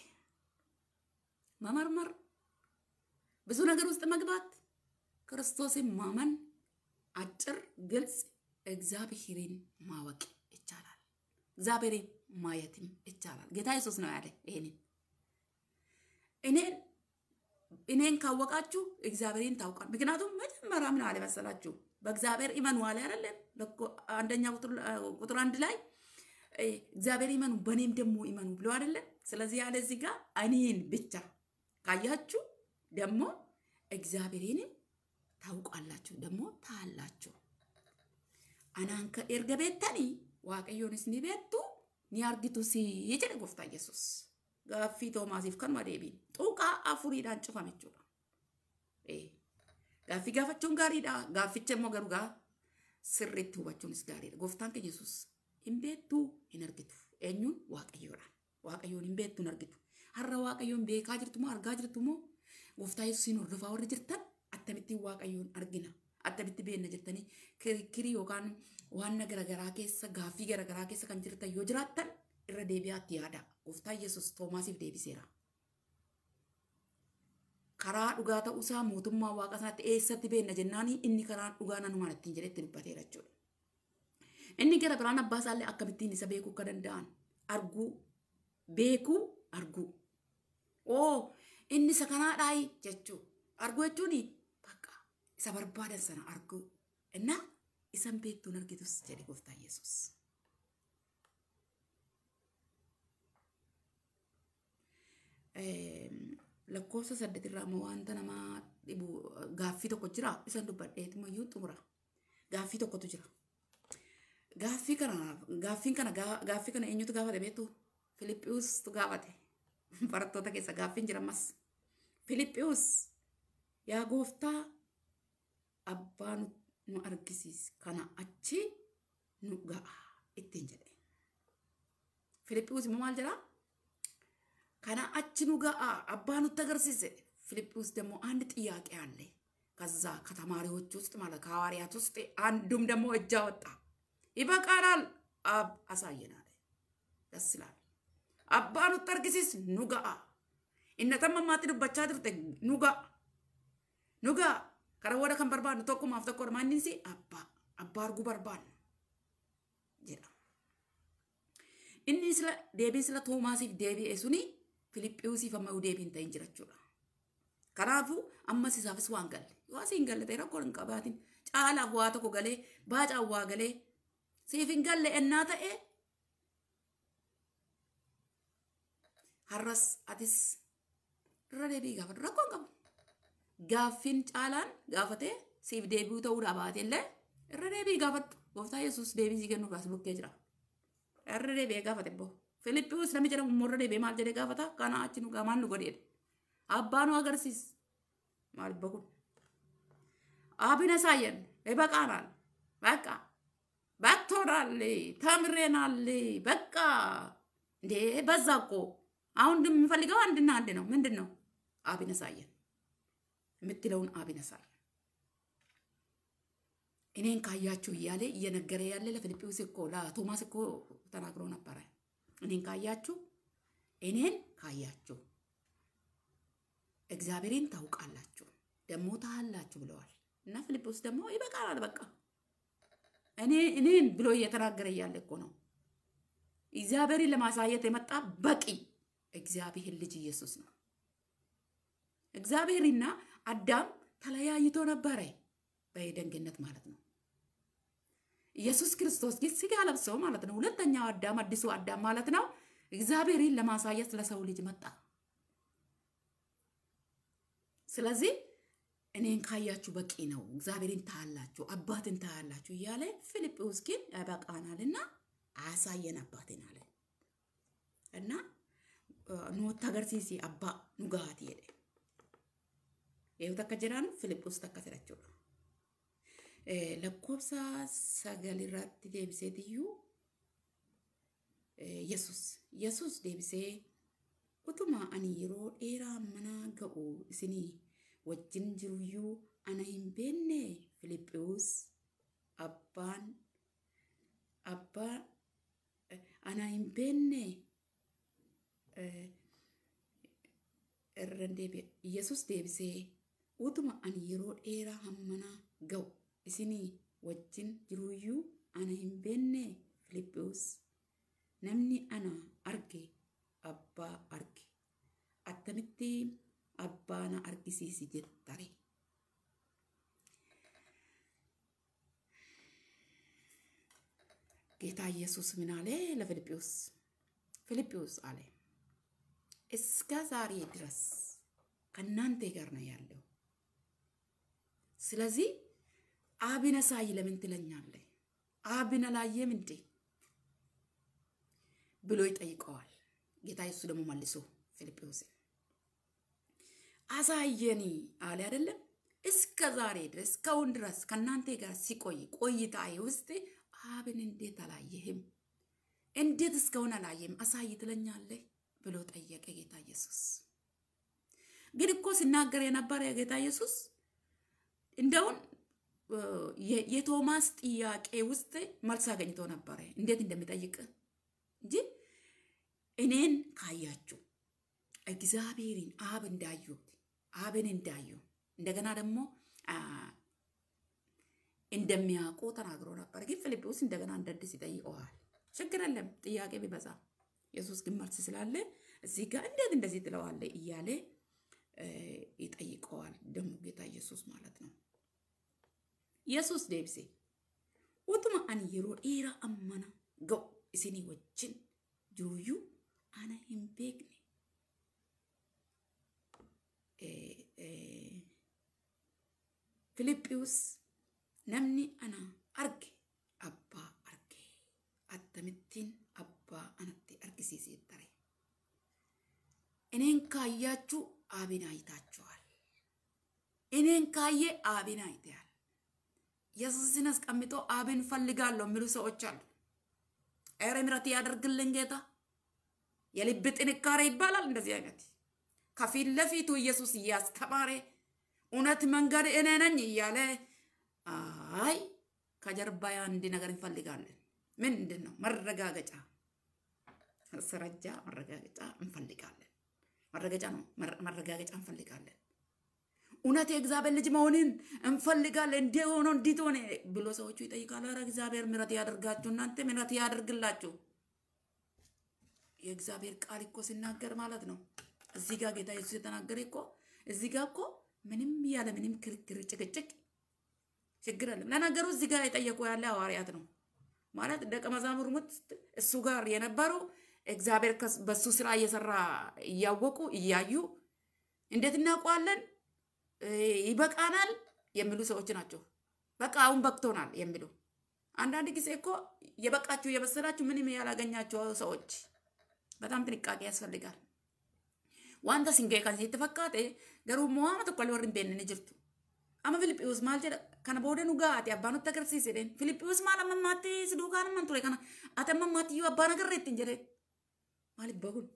መመርመር፣ ብዙ ነገር ውስጥ መግባት፣ ክርስቶስን ማመን፣ አጭር ግልጽ እግዚአብሔርን ማወቅ ይቻላል። እግዚአብሔርን ማየትም ይቻላል። ጌታ ኢየሱስ ነው ያለ ይሄንን እኔን እኔን ካወቃችሁ እግዚአብሔርን ታውቃል። ምክንያቱም መጀመሪያ ምን አለ መሰላችሁ? በእግዚአብሔር እመኑ አለ አይደለም አንደኛ ቁጥር አንድ ላይ እግዚአብሔር ይመኑ በእኔም ደግሞ ይመኑ ብሎ አይደለ? ስለዚህ ያለ እዚህ ጋር እኔን ብቻ ካያችሁ ደግሞ እግዚአብሔርን ታውቋላችሁ ደግሞ ታላችሁ። አናንከ ኤርገ ቤተኒ ዋቀዮንስ ኒ ቤቱ ኒ አርጊቱሲ የጀለ ጎፍታ ኢየሱስ ጋፊ ቶማሲፍ ከን ማዴቢ ጡቃ አፉሪዳን ጭፋመችudha ጋፊ ጋፈቹን ጋሪዳ ጋፊቸ ሞገሩ ጋር sirriitti hubachuunis gaariidha. Gooftaan keenya Yesuus hin beektuu hin argitu. Eenyuun Waaqayyoodha. Waaqayyoon hin beektu hin argitu. Har'a Waaqayyoon beekaa jirtu moo argaa jirtu moo gooftaa Yesuus hin hordofaa warri jirtan akkamittiin Waaqayyoon argina. Akkamitti beenna jirtanii kirkirii yookaan waan garaa keessa gaaffii garaagaraa keessa kan jirtan yoo jiraattan irra deebi'aatti yaada. Gooftaan Yesuus Toomaasiif deebiseera. karaa dhugaa ta'uusaa mootummaa waaqa sanatti eessatti beenna jennaan inni karaa dhugaa nanuma ittiin jedhe itti dubbateera jechuudha. Inni gara biraan abbaa isaallee akkamittiin isa beekuu akka danda'an arguu beekuu arguu. Oo inni isa kanaadhaayi jechuu arguu jechuun bakka isa barbaadan sana arguu. Innaa isan beektuun argitus jedhe gooftaa lakkoofsa saddeet irraa immoo namaa dhibu gaaffii tokko jira isan dubbadheeti mayyuu xumura. Gaaffii tokkotu jira. Gaaffii kana gaaffiin kana gaaffii eenyutu gaafate beektu Filiphiyuustu gaafate barattoota keessa gaaffiin jira ammas. Filiphiyuus yaa gooftaa abbaa nu argisiis kana achi nu ga'a ittiin jedhe. Filiphiyuus immoo maal jiraa? ከና አችኑ ጋር አባ ተገርሲሰ ፊልጵስ ደግሞ አንድ ጥያቄ አለ። ከዛ ከተማሪዎች ውስጥ ማለት ከሐዋርያት ውስጥ አንዱም ደግሞ እጅ አወጣ። ይበቃናል፣ አብ አሳየናል። ደስ ይላል። አባ ተርግሲስ ኑጋ እነተመማት ዱበቻ ድርተ ኑጋ ኑጋ ከረ ከን በርባን ቶኩማፍ ተኮ ማንንሲ አባ አባ በርባን jedha inni sila deebii sila toomaasiif deebi'e suni Filiphiyuusiif amma deebiin ta'in jira jechuudha. Kanaafuu ammas isaafis waan galle. Yoo asii hin galle ta'e rakkoo hin qabaatin. Caalaaf waa tokko galee, baacaan waa galee, siif hin galle ennaa ta'e. Har'as atis irra deebii gaafatu rakkoo hin qabu. Gaaffiin caalaan gaafatee siif deebi'uu ta'uudhaa baateellee irra deebii gaafatu. Gooftaa Yesuus deebii sii kennuudhaas bukkee jira. Irra deebi'ee gaafate boo. Filiphiyus nama jedhamu morra deebee maal jedhee gaafata kana achi nu gamaan nu godheedha. Abbaa nu agarsiisa. Maal bakun. Abina saayyan eebaqaanaan baqa baktooralee tamireenalee በቃ እንዴ በዛ እኮ አሁን የምፈልገው አንድና አንድ ነው። ምንድን ነው አብን አሳየን የምትለውን አብን አሳየን። እኔን ካያችሁ እያለ እየነገረ ያለ ለፊልጶስ እኮ ለቶማስ እኮ ተናግሮ ነበረ። እኔን ካያችሁ እኔን ካያችሁ እግዚአብሔርን ታውቃላችሁ ደግሞ ታሃላችሁ ብለዋል። እና ፊልጶስ ደግሞ ይበቃናል፣ በቃ እኔ እኔን ብሎ እየተናገረ እያለ እኮ ነው እግዚአብሔርን ለማሳየት የመጣ በቂ እግዚአብሔር ልጅ ኢየሱስ ነው። እግዚአብሔርና አዳም ተለያይቶ ነበረ በደንግነት ማለት ነው። ኢየሱስ ክርስቶስ ግን ስጋ ለብሰው ማለት ነው። ሁለተኛው አዳም አዲሱ አዳም ማለት ነው እግዚአብሔርን ለማሳየት ለሰው ልጅ መጣ። ስለዚህ እኔን ካያችሁ በቂ ነው፣ እግዚአብሔርን ታያላችሁ፣ አባትን ታያላችሁ እያለ ፊልጵዎስ ግን ያበቃናልና አያሳየን አባትን አለ እና ኖት ተገርሲሲ አባ ኑጋት ሄደ ይሁ ተከ ጅራኑ ፊልጶስ ተከ Eh, lakkoofsa sagalirratti deebiseetiyuu Yesus eh, Yesus deebisee utuma ani yeroo dheeraa mana ga'u isinii wajjin jiruyyuu ana hin beekne Filiphiyuus abbaan eh, ana hin beekne Yesus deebisee utuma ani yeroo dheeraa hammana ga'u isinii wajjin jiruuyyuu ana hin beenne Filiphiyuus namni ana arge abbaa arge attamitti abbaa na argisiisi jettare. Geetaa Yesuus minaalee la አለ ለፊልጵዎስ? ፊልጵዎስ iska zaarii ዛሬ kan naan ta'e ነው yaallu. Silazii አብነ ሳይ ለምን ትለኛለህ? አብነ ላየም እንዴ ብሎ ይጠይቀዋል። ጌታ ኢየሱስ ደግሞ መልሶ ፊልጶስን አሳየኒ አለ አይደለም። እስከ ዛሬ ድረስ እስካሁን ድረስ ከእናንተ ጋር ሲቆይ ቆይታዬ ውስጥ አብን እንዴት አላየህም? እንዴት እስከሆነ አላየህም? አሳይ ትለኛለህ ብሎ ጠየቀ ጌታ ኢየሱስ። ግን እኮ ሲናገር የነበረ ጌታ ኢየሱስ እንደውን የቶማስ ጥያቄ ውስጥ መልስ አገኝቶ ነበረ። እንዴት እንደሚጠይቅ እንጂ እኔን ካያችሁ እግዚአብሔርን አብ እንዳዩት አብን እንዳዩ እንደገና ደግሞ እንደሚያውቁ ተናግሮ ነበር። ግን ፊልጵስ እንደገና እንደድስ ይጠይቀዋል። ችግር የለም ጥያቄ ቢበዛ ኢየሱስ ግን መልስ ስላለ እዚህ ጋር እንዴት እንደዚህ ትለዋለ እያለ ይጠይቀዋል። ደግሞ ጌታ ኢየሱስ ማለት ነው። yesus deebise utuma ani yeroo dheeraa ammana ga'u isinii wajjin jiruyyuu ana hin beekne Filiphiyus namni ana arge abbaa arge attamittiin abbaa anatti argisiisee tare ineen kaayyaachuu aabinaa yitaachuwaal ineen kaayyee aabinaa yitaal ኢየሱስን አስቀምጦ አብን ፈልጋለሁ የሚሉ ሰዎች አሉ። ኧረ ምሕረት ያደርግልን ጌታ። የልብ ጥንካሬ ይባላል እንደዚህ አይነት ከፊት ለፊቱ ኢየሱስ እያስተማረ እውነት መንገድ እኔ ነኝ እያለ አይ ከጀርባ አንድ ነገር እንፈልጋለን። ምንድን ነው? መረጋገጫ፣ ማስረጃ፣ መረጋገጫ እንፈልጋለን። መረጋገጫ ነው፣ መረጋገጫ እንፈልጋለን። እውነት የእግዚአብሔር ልጅ መሆንን እንፈልጋለን። እንዲ ሆኖ እንዲት ሆነ ብሎ ሰዎቹ ይጠይቃሉ። ኧረ እግዚአብሔር ምረት ያደርጋችሁ፣ እናንተ ምረት ያደርግላችሁ። የእግዚአብሔር ቃል እኮ ሲናገር ማለት ነው። እዚህ ጋር ጌታ ኢየሱስ የተናገረ እኮ እዚህ ጋር እኮ ምንም ያለ ምንም ክርክር፣ ጭቅጭቅ፣ ችግር አለም። ለነገሩ እዚህ ጋር የጠየቁ ያለ ሐዋርያት ነው ማለት ደቀ ሙት እሱ ጋር የነበሩ እግዚአብሔር በሱ ስራ እየሰራ እያወቁ እያዩ እንዴት እናውቀዋለን ይበቃናል የሚሉ ሰዎች ናቸው። በቃ አሁን በቅቶናል የሚሉ አንዳንድ ጊዜ እኮ የበቃችሁ የመሰላችሁ ምንም ያላገኛችሁ ሰዎች በጣም ጥንቃቄ ያስፈልጋል። ዋንተ ሲንገ ከዚ የተፈቃጠ ገሩ መዋመት እኳ ሊወርን ቤን ንጅርቱ አመ ፊልጵዎስ ማል ከነ ቦደ ኑጋ አቴ አባኑ ተገርሲ ሲደን ፊልጵዎስ ማል አመማቴ ስዱካን መንቱ ላይ ከነ ሬት እንጀደ ማል በሁል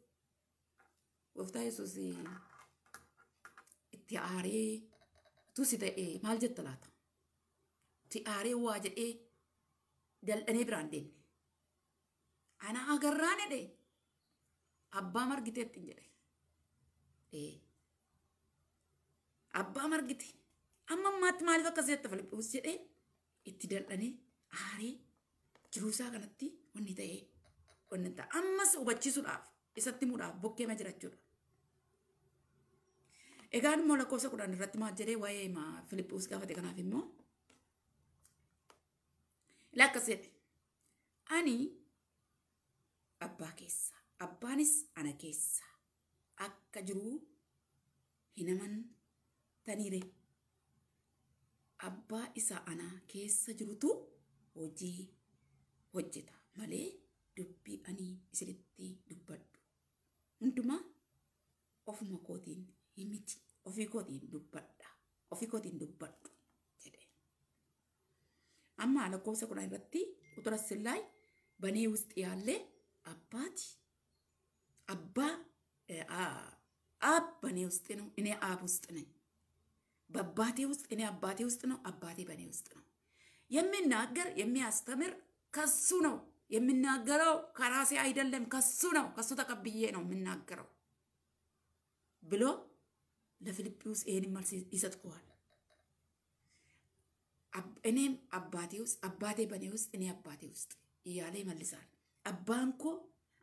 ወፍታ የሱስ ti'aaree tusi ta'ee maal jetta laata? Ti'aaree waa jedhe daldhanee biraan deemne. Ana agarraan edhe abbaa margiteetti jedhe. Abbaa margite amma ammaatti maaliif akkas jetta filiphuus jedhe itti daldhanee aaree jiruusaa kanatti wanni ta'e wanni ta'e ammas hubachiisuudhaaf isatti muudhaaf bokkeema jiraachuudha. Egaan immoo lakkoofsa kudhaan irratti maal jedhee waa'ee maa? Filippus gaafate kanaaf immoo. lakka akkas Ani abbaa keessa. Abbaanis ana keessa. Akka jiruu hin amantaniire. Abbaa isa ana keessa jirutu hojii hojjeta malee dubbi ani isinitti dubbadhu. Hundumaa ofuma kootiin himiti ofii kootiin dubbadha ofii kootiin dubbadhu jedhe. Amma lakkoofsa kudhan irratti ውስጥ ያለ አባቲ አባ አብ በኔ ውስጥ ነው፣ እኔ አብ ውስጥ ነኝ። በአባቴ ውስጥ እኔ አባቴ ውስጥ ነው፣ አባቴ በኔ ውስጥ ነው። የሚናገር የሚያስተምር ከሱ ነው የሚናገረው ከራሴ አይደለም፣ ከሱ ነው። ከሱ ተቀብዬ ነው የምናገረው ብሎ ለፊልጵስ ይሄን መልስ ይሰጥከዋል። እኔም አባቴ ውስጥ አባቴ በእኔ ውስጥ እኔ አባቴ ውስጥ እያለ ይመልሳል። አባንኮ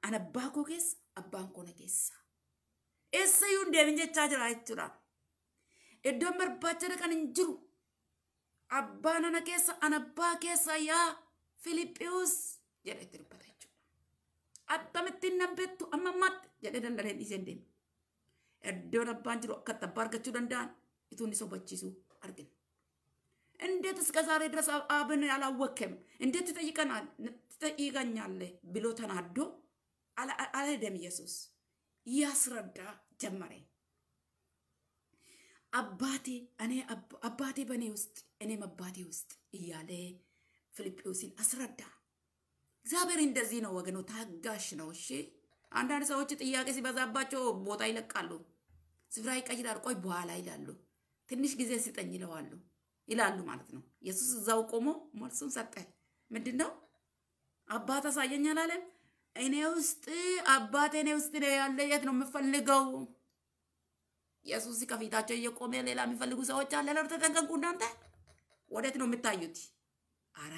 አነባኮ ኬስ አባንኮ ነ ኬሳ ኤሰዩን ደምን ጀቻ ጅራ ጅራ iddoon barbaachana kan hin jiru abbaa nana keessa anabbaa keessa yaa Filiphiyus jedhe itti dubbata jechuudha. Akkamitti hin nabbeettu amma ammaatti jedhee dandaleen dhiisee deema. Iddoon abbaan jiru akkatti abbaa argachuu danda'an ituun ni sobachiisu argina። እንዴት እስከ ዛሬ ድረስ አብን አላወቅም? እንዴት ትጠይቀኛለህ ብሎ ተናዶ አልሄደም። ኢየሱስ ያስረዳ ጀመረ። አባቴ እኔ አባቴ በእኔ ውስጥ እኔም አባቴ ውስጥ እያለ ፊልጶስን አስረዳ። እግዚአብሔር እንደዚህ ነው ወገኖ፣ ታጋሽ ነው። እሺ አንዳንድ ሰዎች ጥያቄ ሲበዛባቸው ቦታ ይለቃሉ። ስፍራ ይቀይራል። ቆይ በኋላ ይላሉ። ትንሽ ጊዜ ሲጠኝ ይለዋሉ ይላሉ ማለት ነው። ኢየሱስ እዛው ቆሞ መልሱን ሰጠ። ምንድን ነው አባት አሳየኝ አላለም? እኔ ውስጥ አባት እኔ ውስጥ ነው ያለ። የት ነው የምፈልገው? ኢየሱስ ከፊታቸው እየቆመ ሌላ የሚፈልጉ ሰዎች አለ። ለር ተጠንቀቁ እናንተ። ወዴት ነው የምታዩት? አረ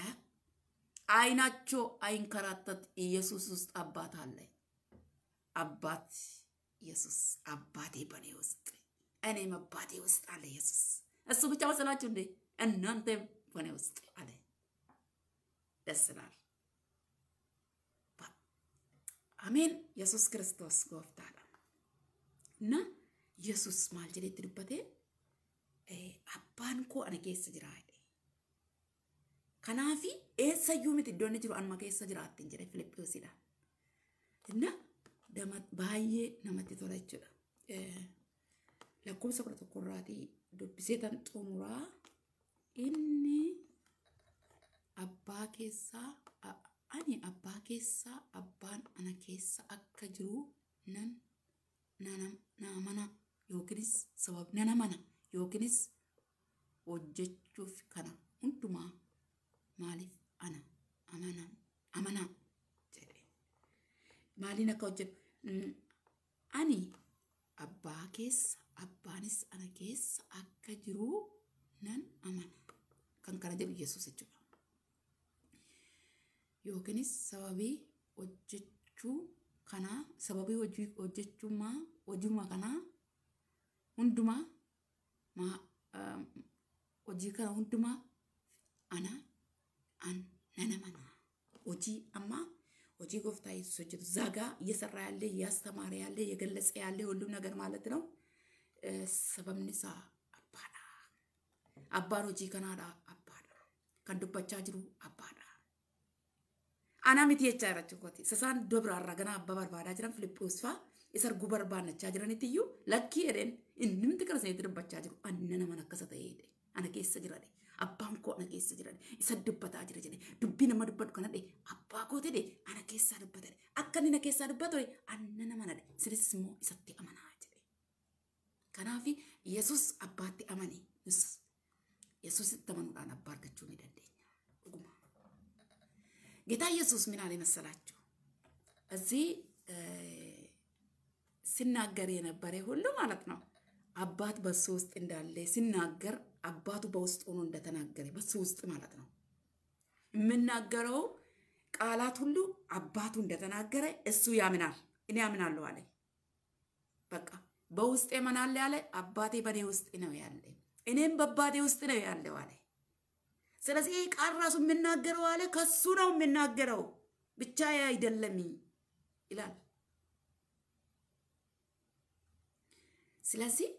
አይናቸው አይንከራተት። ኢየሱስ ውስጥ አባት አለ። አባት ኢየሱስ አባቴ በእኔ ውስጥ እኔም አባቴ ውስጥ አለ ኢየሱስ። እሱ ብቻ መሰላችሁ እንዴ? እናንተም በእኔ ውስጥ አለ። ደስ ይላል። አሜን። ኢየሱስ ክርስቶስ ጎፍታለ እና ኢየሱስ ማል jedhe itti dubbate abbaan koo ana keessa jira jedhe kanaafi eessayyuu miti iddoon jiru anuma keessa jiraatti jedhe Filiphiyoosidhaan. Innaa baay'ee namatti tola jechuudha. tokko kudha dubbisee dubbiseetan xumuraa inni abbaa keessaa ani abbaa keessaa abbaan ana keessa akka jiru nan mana yookiinis nana mana yookiinis hojjechuuf kana hundumaa maaliif ana amanam maaliin akka hojjetu Mm. Ani abbaa keessa abbaanis ana keessa akka jiru nan amana. Kan kana jedhu Yesuus jechuudha. Yookiinis sababii hojjechuu kanaa sababii hojjechuumaa hojiuma kanaa hundumaa hojii kana hundumaa ana nan amana. Hojii ama ሆጂ ጎፍታ ኢየሱስ እዛ ጋ እየሰራ ያለ እያስተማረ ያለ እየገለጸ ያለ ሁሉም ነገር ማለት ነው። ሰበምንሳ አባዳ አባን ሆጂ ከናዳ አባዳ ከን ጅሩ አባዳ አናሚት የቻ ኮቲ ሰሳን ዶብር አራገና አባባርባዳ ጅረን ፊልጶስፋ isar gubarbaannachaa jiranittiyyu lakkii edheen ለኪ ሄደን sanitti dubbachaa jiru anna naman akkasa ta'ee ana keessa jira abbaan koo na keessa jiran isa dubbataa jira jedhe dubbii nama dubbatu kana dhe abbaa goote dhe ana keessaa dubbata dhe akka inni na keessaa dubbatu anna nama na dhe sinis immoo isatti amanaa jedhe kanaaf yesus abbaatti amani itti amanuudhaan abbaa argachuu ni dandeenya dhuguma ጌታ ኢየሱስ ምን አለ መሰላችሁ እዚህ ሲናገር የነበረ ሁሉ ማለት ነው አባት በሱ ውስጥ እንዳለ ሲናገር አባቱ በውስጥ ሆኖ እንደተናገረ በሱ ውስጥ ማለት ነው የምናገረው ቃላት ሁሉ አባቱ እንደተናገረ እሱ ያምናል፣ እኔ ያምናለሁ አለ። በቃ በውስጤ ማን አለ ያለ አባቴ በእኔ ውስጥ ነው ያለ፣ እኔም በአባቴ ውስጥ ነው ያለው አለ። ስለዚህ ይህ ቃል ራሱ የምናገረው አለ ከሱ ነው የምናገረው ብቻ አይደለም ይላል። ስለዚህ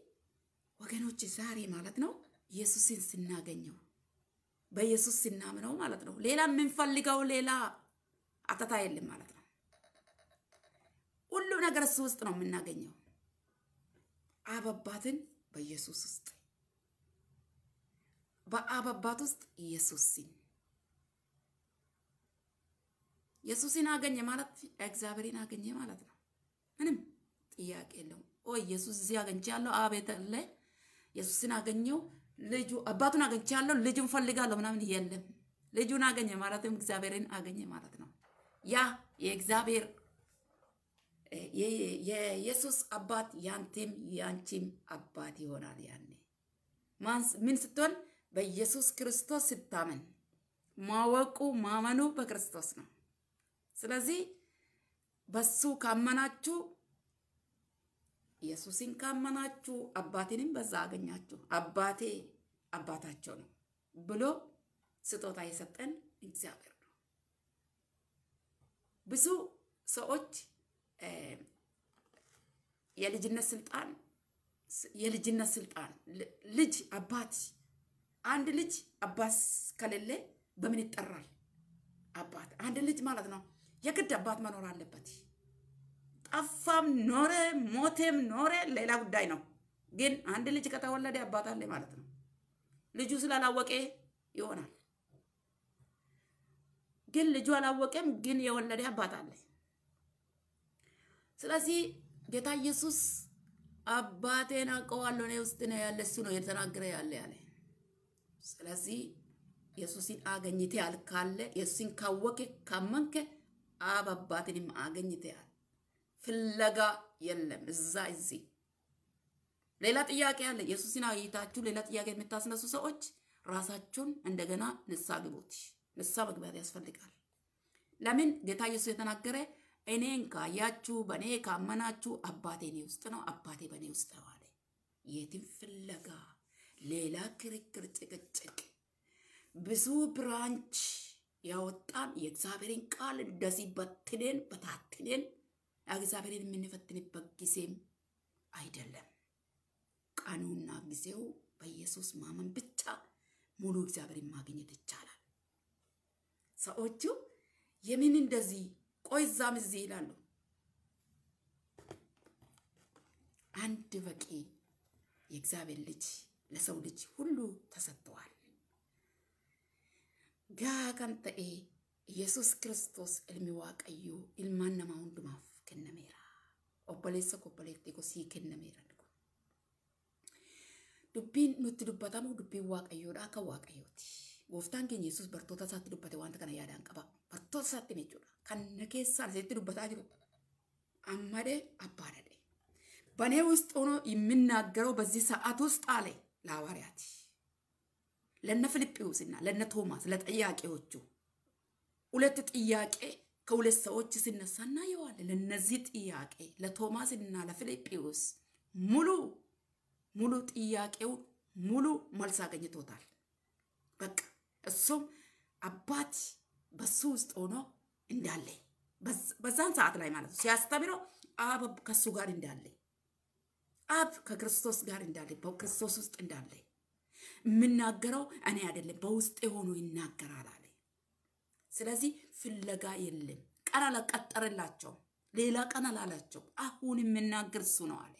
ወገኖች ዛሬ ማለት ነው ኢየሱስን ስናገኘው በኢየሱስ ስናምነው ማለት ነው። ሌላ የምንፈልገው ሌላ አተታ የለም ማለት ነው። ሁሉ ነገር እሱ ውስጥ ነው የምናገኘው። አበባትን በኢየሱስ ውስጥ በአበባት ውስጥ ኢየሱስን ኢየሱስን አገኘ ማለት እግዚአብሔርን አገኘ ማለት ነው። ምንም ጥያቄ የለውም። ኦ ኢየሱስ እዚህ አገኝቻለሁ። አቤት አለ ኢየሱስን አገኘው። ልጁ አባቱን አግኝቻለሁ ልጁን ፈልጋለሁ ምናምን የለም። ልጁን አገኘ ማለትም እግዚአብሔርን አገኘ ማለት ነው። ያ የእግዚአብሔር የኢየሱስ አባት ያንቴም ያንቺም አባት ይሆናል። ያኔ ምን ስትሆን በኢየሱስ ክርስቶስ ስታመን ማወቁ ማመኑ በክርስቶስ ነው። ስለዚህ በሱ ካመናችሁ ኢየሱስን ካመናችሁ አባቴንም በዛ አገኛችሁ፣ አባቴ አባታቸው ነው ብሎ ስጦታ የሰጠን እግዚአብሔር ነው። ብዙ ሰዎች የልጅነት ስልጣን የልጅነት ስልጣን ልጅ አባት አንድ ልጅ አባት ከሌለ በምን ይጠራል? አባት አንድ ልጅ ማለት ነው የግድ አባት መኖር አለበት። ጠፋም ኖረ ሞቴም ኖረ ሌላ ጉዳይ ነው። ግን አንድ ልጅ ከተወለደ አባት አለ ማለት ነው። ልጁ ስላላወቀ ይሆናል። ግን ልጁ አላወቀም፣ ግን የወለደ አባት አለ። ስለዚህ ጌታ ኢየሱስ አባቴን አውቀዋለሁ፣ እኔ ውስጥ ነው ያለ፣ እሱ ነው የተናገረ ያለ ያለ። ስለዚህ ኢየሱስን አገኝተሃል ካለ ኢየሱስን ካወቀ ካመንከ አብ አባትንም አገኝተሃል። ፍለጋ የለም። እዛ እዚህ ሌላ ጥያቄ አለ። ኢየሱስን አግኝታችሁ ሌላ ጥያቄ የምታስነሱ ሰዎች ራሳችሁን እንደገና ንሳ ግቡት። ንሳ መግባት ያስፈልጋል። ለምን ጌታ ኢየሱስ የተናገረ እኔን ካያችሁ በእኔ ካመናችሁ አባቴ እኔ ውስጥ ነው፣ አባቴ በእኔ ውስጥ ነው አለ። የትም ፍለጋ፣ ሌላ ክርክር፣ ጭቅጭቅ፣ ብዙ ብራንች ያወጣን የእግዚአብሔርን ቃል እንደዚህ በትንን በታትንን እግዚአብሔርን የምንፈትንበት ጊዜም አይደለም። ቀኑና ጊዜው በኢየሱስ ማመን ብቻ ሙሉ እግዚአብሔርን ማግኘት ይቻላል። ሰዎቹ የምን እንደዚህ ቆይ እዛም እዚህ ይላሉ። አንድ በቂ የእግዚአብሔር ልጅ ለሰው ልጅ ሁሉ ተሰጥተዋል። ጋ ኢየሱስ ክርስቶስ እልሚዋቀዩ ኢልማነማ ሁንዱማፍ kennameera. Obboleessa obboleettii sii kennameera. Dubbiin nutti dubbatamu dubbiin waaqayyoodha akka waaqayyooti. Gooftaan keenya Yesuus bartoota isaatti dubbate wanta kana yaadaan qaba. Bartoota isaatti jechuudha. Kan keessaan isatti dubbataa jiru ammade abbaadhadhe. በእኔ ውስጥ ሆኖ የሚናገረው በዚህ ሰዓት ውስጥ አለ ለሐዋርያት ለነ ፊልጶስና ለነ ቶማስ ለጠያቄዎቹ ሁለት ጥያቄ ከሁለት ሰዎች ሲነሳ እናየዋለን። ለነዚህ ጥያቄ ለቶማስ እና ለፊልጵዎስ ሙሉ ሙሉ ጥያቄው ሙሉ መልስ አገኝቶታል። በቃ እሱም አባት በሱ ውስጥ ሆኖ እንዳለ በዛን ሰዓት ላይ ማለት ነው ሲያስተምረው አብ ከሱ ጋር እንዳለ አብ ከክርስቶስ ጋር እንዳለ በክርስቶስ ውስጥ እንዳለ የምናገረው እኔ አይደለም በውስጤ ሆኖ ይናገራል ስለዚህ ፍለጋ የለም። ቀን አላቀጠረላቸው፣ ሌላ ቀን አላላቸው። አሁን የምናገር እሱ ነው አለ።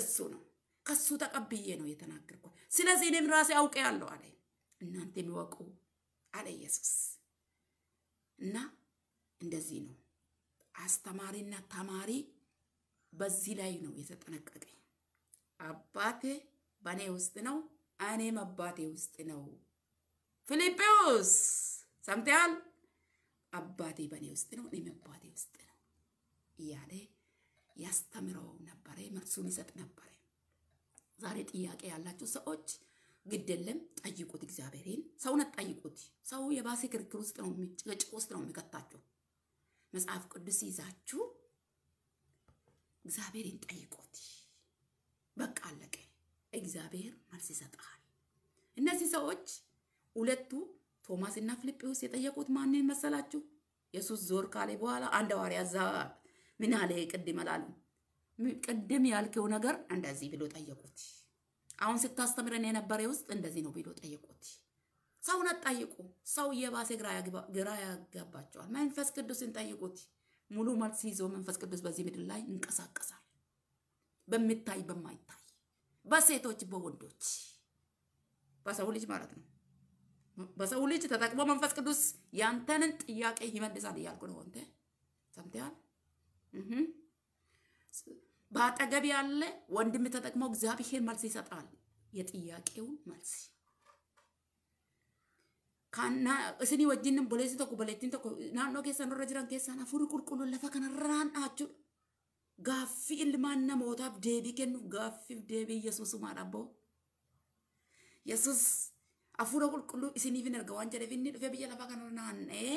እሱ ነው ከሱ ተቀብዬ ነው የተናገርኩት። ስለዚህ እኔም ራሴ አውቄ ያለው አለ። እናንተ የሚወቁ አለ ኢየሱስ። እና እንደዚህ ነው አስተማሪና ተማሪ በዚህ ላይ ነው የተጠነቀቀ። አባቴ በእኔ ውስጥ ነው፣ እኔም አባቴ ውስጥ ነው። ፊልጶስ ሰምተሃል? አባቴ በእኔ ውስጥ ነው፣ እኔም አባቴ ውስጥ ነው እያለ ያስተምረው ነበረ። መልሱን ይሰጥ ነበረ። ዛሬ ጥያቄ ያላችሁ ሰዎች ግድ የለም ጠይቁት፣ እግዚአብሔርን ሰውነት ጠይቁት። ሰው የባሴ ክርክር ውስጥ ነው ጭቅጭቅ ውስጥ ነው የሚከታችሁ። መጽሐፍ ቅዱስ ይዛችሁ እግዚአብሔርን ጠይቁት። በቃ አለቀ። እግዚአብሔር መልስ ይሰጣል። እነዚህ ሰዎች ሁለቱ ቶማስ እና ፊልጶስ የጠየቁት ማንን መሰላችሁ? ኢየሱስ ዞር ካለ በኋላ አንድ ሐዋርያ እዛ ምን አለ ቅድም አላሉ? ቅድም ያልከው ነገር እንደዚህ ብሎ ጠየቁት። አሁን ስታስተምረን የነበረ ውስጥ እንደዚህ ነው ብሎ ጠየቁት። ሰውን አትጠይቁ። ሰው የባሰ ግራ ያጋባቸዋል። መንፈስ ቅዱስን ጠይቁት። ሙሉ መልስ ይዞ መንፈስ ቅዱስ በዚህ ምድር ላይ ይንቀሳቀሳል። በሚታይ በማይታይ፣ በሴቶች በወንዶች፣ በሰው ልጅ ማለት ነው። በሰው ልጅ ተጠቅሞ መንፈስ ቅዱስ ያንተንን ጥያቄ ይመልሳል እያልኩ ነው። አንተ ሰምተሃል? በአጠገብ ያለ ወንድም ተጠቅሞ እግዚአብሔር መልስ ይሰጣል። የጥያቄውን መልስ እስኒ ወጅንም ቦሌሲ ተኩ በሌቲን ተኩ ናኖ ኬሳ ኖረ ጅራን ኬሳ ናፉሪ ቁልቁሉ ለፈ ከነራን አቹ ጋፊ ልማነ ሞታብ ዴቢ ኬኑ ጋፊ ዴቢ ኢየሱስ ማራቦ ኢየሱስ afura qulqulluu isiniif hin erga waan jedheef inni dhufee biyya lafaa kana naanna'ee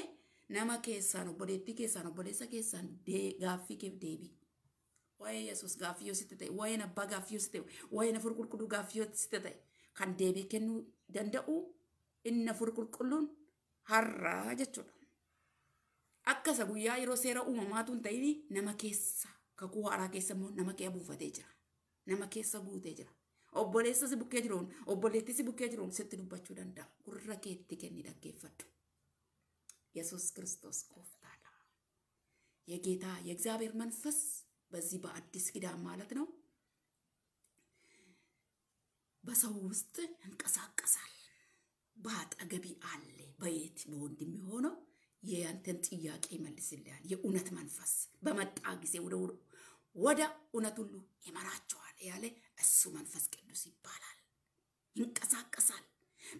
nama keessaan obboleettii keessaan obboleessa keessaan gaaffii deebi. Waa'ee Yesuus gaaffii yoo sitti ta'e, waa'ee abbaa gaaffii yoo sitti ta'e, waa'ee qulqulluu gaaffii yoo sitti ta'e kan deebii kennuu danda'u inni hafuura qulqulluun har'aa jechuudha. Akkasa isa guyyaa yeroo seera uumamaatu hin ta'in nama keessa kakuu haaraa keessa immoo nama kee buufatee jira. Nama keessa guutee jira. obboleessa si bukkee jiruun obboleetti si bukkee jiruun sitti dubbachuu danda'a. Gurra keetti kenni dhaggeeffadhu. Yesuus Kiristoos kooftaadha. የጌታ የእግዚአብሔር መንፈስ በዚህ በአዲስ ኪዳን ማለት ነው በሰው ውስጥ እንቀሳቀሳል። በአጠገቢ አለ። በየት በወንድም የሆነው የያንተን ጥያቄ ይመልስልሃል። የእውነት መንፈስ በመጣ ጊዜ ወደ ወደ እውነት ሁሉ ይመራቸዋል ያለ እሱ መንፈስ ቅዱስ ይባላል። ይንቀሳቀሳል።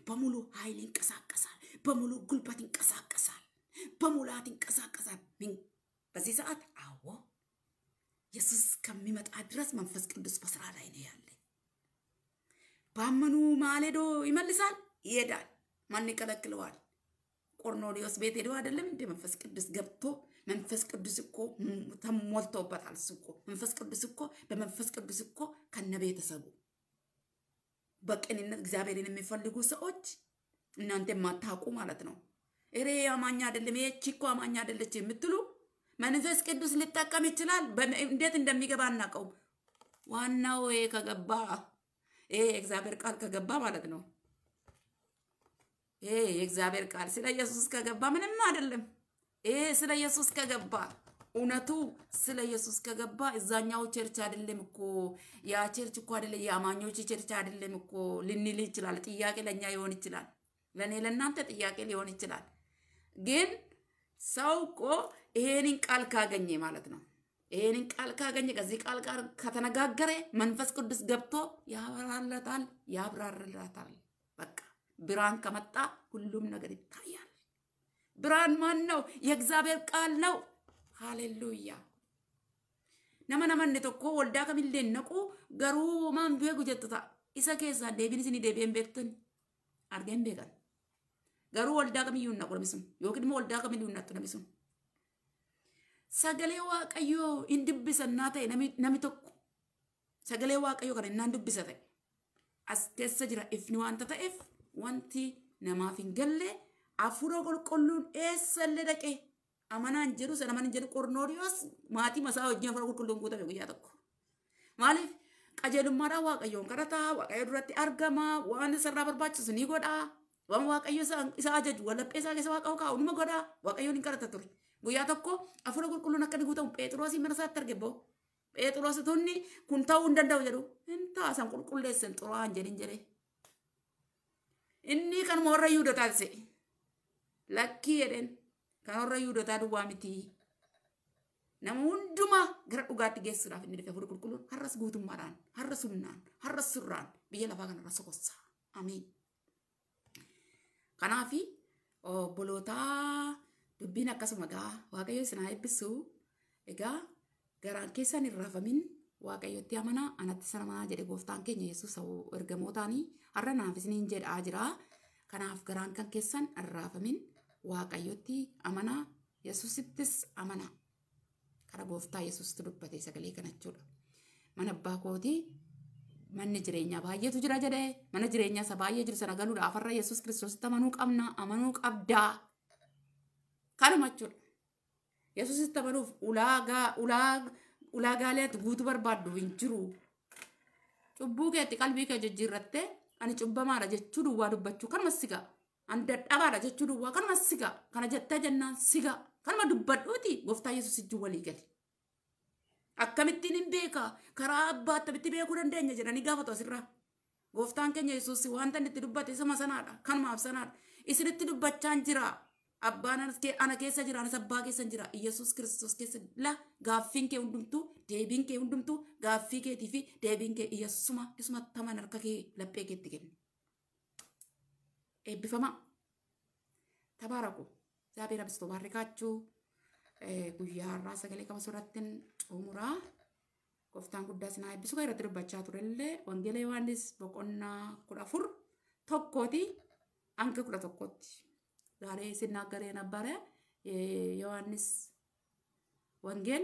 በሙሉ ኃይል ይንቀሳቀሳል። በሙሉ ጉልበት ይንቀሳቀሳል። በሙላት ይንቀሳቀሳል። በዚህ ሰዓት አዎ ኢየሱስ ከሚመጣ ድረስ መንፈስ ቅዱስ በስራ ላይ ነው ያለ። ባመኑ ማለዶ ይመልሳል፣ ይሄዳል። ማን ይከለክለዋል? ቆርኔሌዎስ ቤት ሄዶ አይደለም እንደ መንፈስ ቅዱስ ገብቶ መንፈስ ቅዱስ እኮ ተሞልቶበታል። እሱ እኮ መንፈስ ቅዱስ እኮ በመንፈስ ቅዱስ እኮ ከነቤተሰቡ ቤተሰቡ በቅንነት እግዚአብሔርን የሚፈልጉ ሰዎች እናንተ የማታውቁ ማለት ነው። እሬ አማኛ አይደለም፣ ይቺ እኮ አማኛ አይደለች የምትሉ መንፈስ ቅዱስ ሊጠቀም ይችላል። እንዴት እንደሚገባ አናውቀውም። ዋናው ይሄ ከገባ ይሄ የእግዚአብሔር ቃል ከገባ ማለት ነው። ይሄ የእግዚአብሔር ቃል ስለ ኢየሱስ ከገባ ምንም አይደለም። ይሄ ስለ ኢየሱስ ከገባ እውነቱ ስለ ኢየሱስ ከገባ እዛኛው ቸርች አይደለም እኮ ያ ቸርች እኮ አይደለም የአማኞች ቸርች አይደለም እኮ ልንል ይችላል። ጥያቄ ለእኛ ሊሆን ይችላል፣ ለእኔ ለእናንተ ጥያቄ ሊሆን ይችላል። ግን ሰው እኮ ይሄንን ቃል ካገኘ ማለት ነው ይሄንን ቃል ካገኘ ከዚህ ቃል ጋር ከተነጋገረ መንፈስ ቅዱስ ገብቶ ያበራለታል ያብራርለታል በቃ ብርሃን ከመጣ ሁሉም ነገር ይታያል። ብርሃን ማን ነው? የእግዚአብሔር ቃል ነው። ሃሌሉያ nama namanne tokko waldaa kamillee naqu garuu maan beeku jettu ta'a. Isa keessaa deebiin isin deebi'een beektan argeen beekan. Garuu waldaa kamiyyuu hin naqu namni yookiin immoo waldaa kamiyyuu naqu namni Sagalee Waaqayyoo hin dubbisannaa ta'e namni tokko sagalee Waaqayyoo kana innaan dubbisa ta'e as keessa jira ifni wanta ta'eef wanti namaaf hin galle hafuura qulqulluun eessaallee dhaqee amanaan jedhu sana amanaan jedhu qornooriyoos maatii masaa wajjin hafuura qulqulluun guutame guyyaa tokko. Maaliif qajeelummaadhaan waaqayyoon kadhataa waaqayyo duratti argama waan isarraa barbaachisu ni godhaa waan waaqayyo isa ajaju wallaphee isaa keessa waaqaa'u kaa'u nima godhaa waaqayyoon hin kadhata ture. Guyyaa tokko hafuura qulqulluun akka ni guutamu Phexroosii mana isaatti arge boo. Phexros tunni kun ta'uu hin danda'u jedhu hin taasan qulqulleessan xuraa'aan jedhin jedhee. Inni kanuma warra Yihuudootaa ta'e. lakkii yedeen kan warra yuudotaa duwwaa miti. Nama hundumaa gara dhugaatti geessuudhaaf inni dhufee furii qulqulluun har'as guutummaadhaan, har'as humnaan, har'as surraan biyya lafaa kanarra sokossaa. Amiin. Kanaafi obbolootaa dubbiin akkasuma egaa Waaqayyo isin haa eebbisu. Egaa garaan keessan hin raafamin Waaqayyotti amanaa anatti sana manaa jedhe gooftaan keenya Yesuus ergamootaanii har'a naaf isiniin jedhaa jira. Kanaaf garaan kan keessan hin raafamin. waaqayyotti amanaa yesuusittis amanaa karaa gooftaa yesuusitti dubbate sagalee kana jechuudha mana abbaa kootii manni jireenyaa baay'eetu jira jedhee mana jireenyaa isa baay'ee jiru sana galuudha afarra yesuus kiristoositti amanuu qabna amanuu qabdaa kanuma jechuudha yesuusitti amanuuf ulaagaa ulaga guutuu barbaaddu hin jiru cubbuu keetti qalbii kee jijjiirrattee ani cubbamaadha jechuu duwwaa dubbachuu kanuma sigaa Anda dhabaadha jechuu duwwaa kanuma sigaa kana jettaa jennaan sigaa kanuma dubbadhuuti gooftaa Yesuus ijji walii gadi. Akkamittiin hin beekaa karaa abbaa akkamitti beekuu dandeenya jedhanii gaafatu asirraa. Gooftaan keenya Yesuus wanta inni itti dubbate isuma sanaadha kanumaaf sanaadha isinitti dubbachaan jira. Abbaan ana keessa jira anas abbaa keessa jira Yesuus Kiristoos keessa la gaaffiin kee hundumtuu deebiin kee hundumtuu gaaffii keetii fi deebiin kee Yesuusuma isuma taman harka kee keetti kenna. ኤብፈማ ተባረኩ። እግዚአብሔር አብዝቶ ባርካችሁ። ጉያራ ሰገሌ ከመ ሱራትን ጾሙራ ጎፍታን ጉዳ ሲና ኤብሱ ጋር irratti dubbachaa turelle wangeela yohaannis boqonnaa kudha afur tokkooti hanga kudha tokkootti ዛሬ ሲናገር የነበረ የዮሐንስ ወንጌል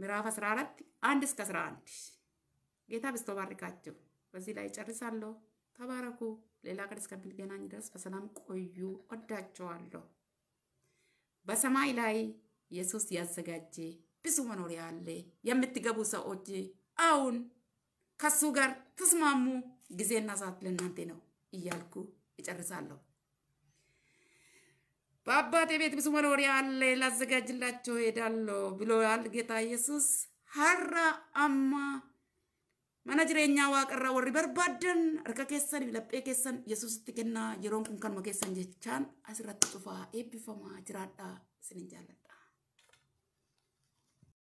ምዕራፍ 14 አንድ እስከ 11 ጌታ ብዝቶ ባርካችሁ። በዚህ ላይ ጨርሳለሁ። ተባረኩ። ሌላ ቀን እስከምንገናኝ ድረስ በሰላም ቆዩ። ወዳቸዋለሁ። በሰማይ ላይ ኢየሱስ ያዘጋጀ ብዙ መኖሪያ አለ። የምትገቡ ሰዎች አሁን ከሱ ጋር ተስማሙ። ጊዜና ሰዓት ለእናንተ ነው እያልኩ እጨርሳለሁ። በአባቴ ቤት ብዙ መኖሪያ አለ፣ ላዘጋጅላቸው ሄዳለሁ ያል ጌታ ኢየሱስ ሀራ አማ Mana jireenyaa waaqarraa warri barbaadan harka keessan laphee keessan Yesuusitti kennaa yeroon kun kanuma keessan jechaan asirratti cufaa eebbifamaa jiraadhaa isin hin jaalladha.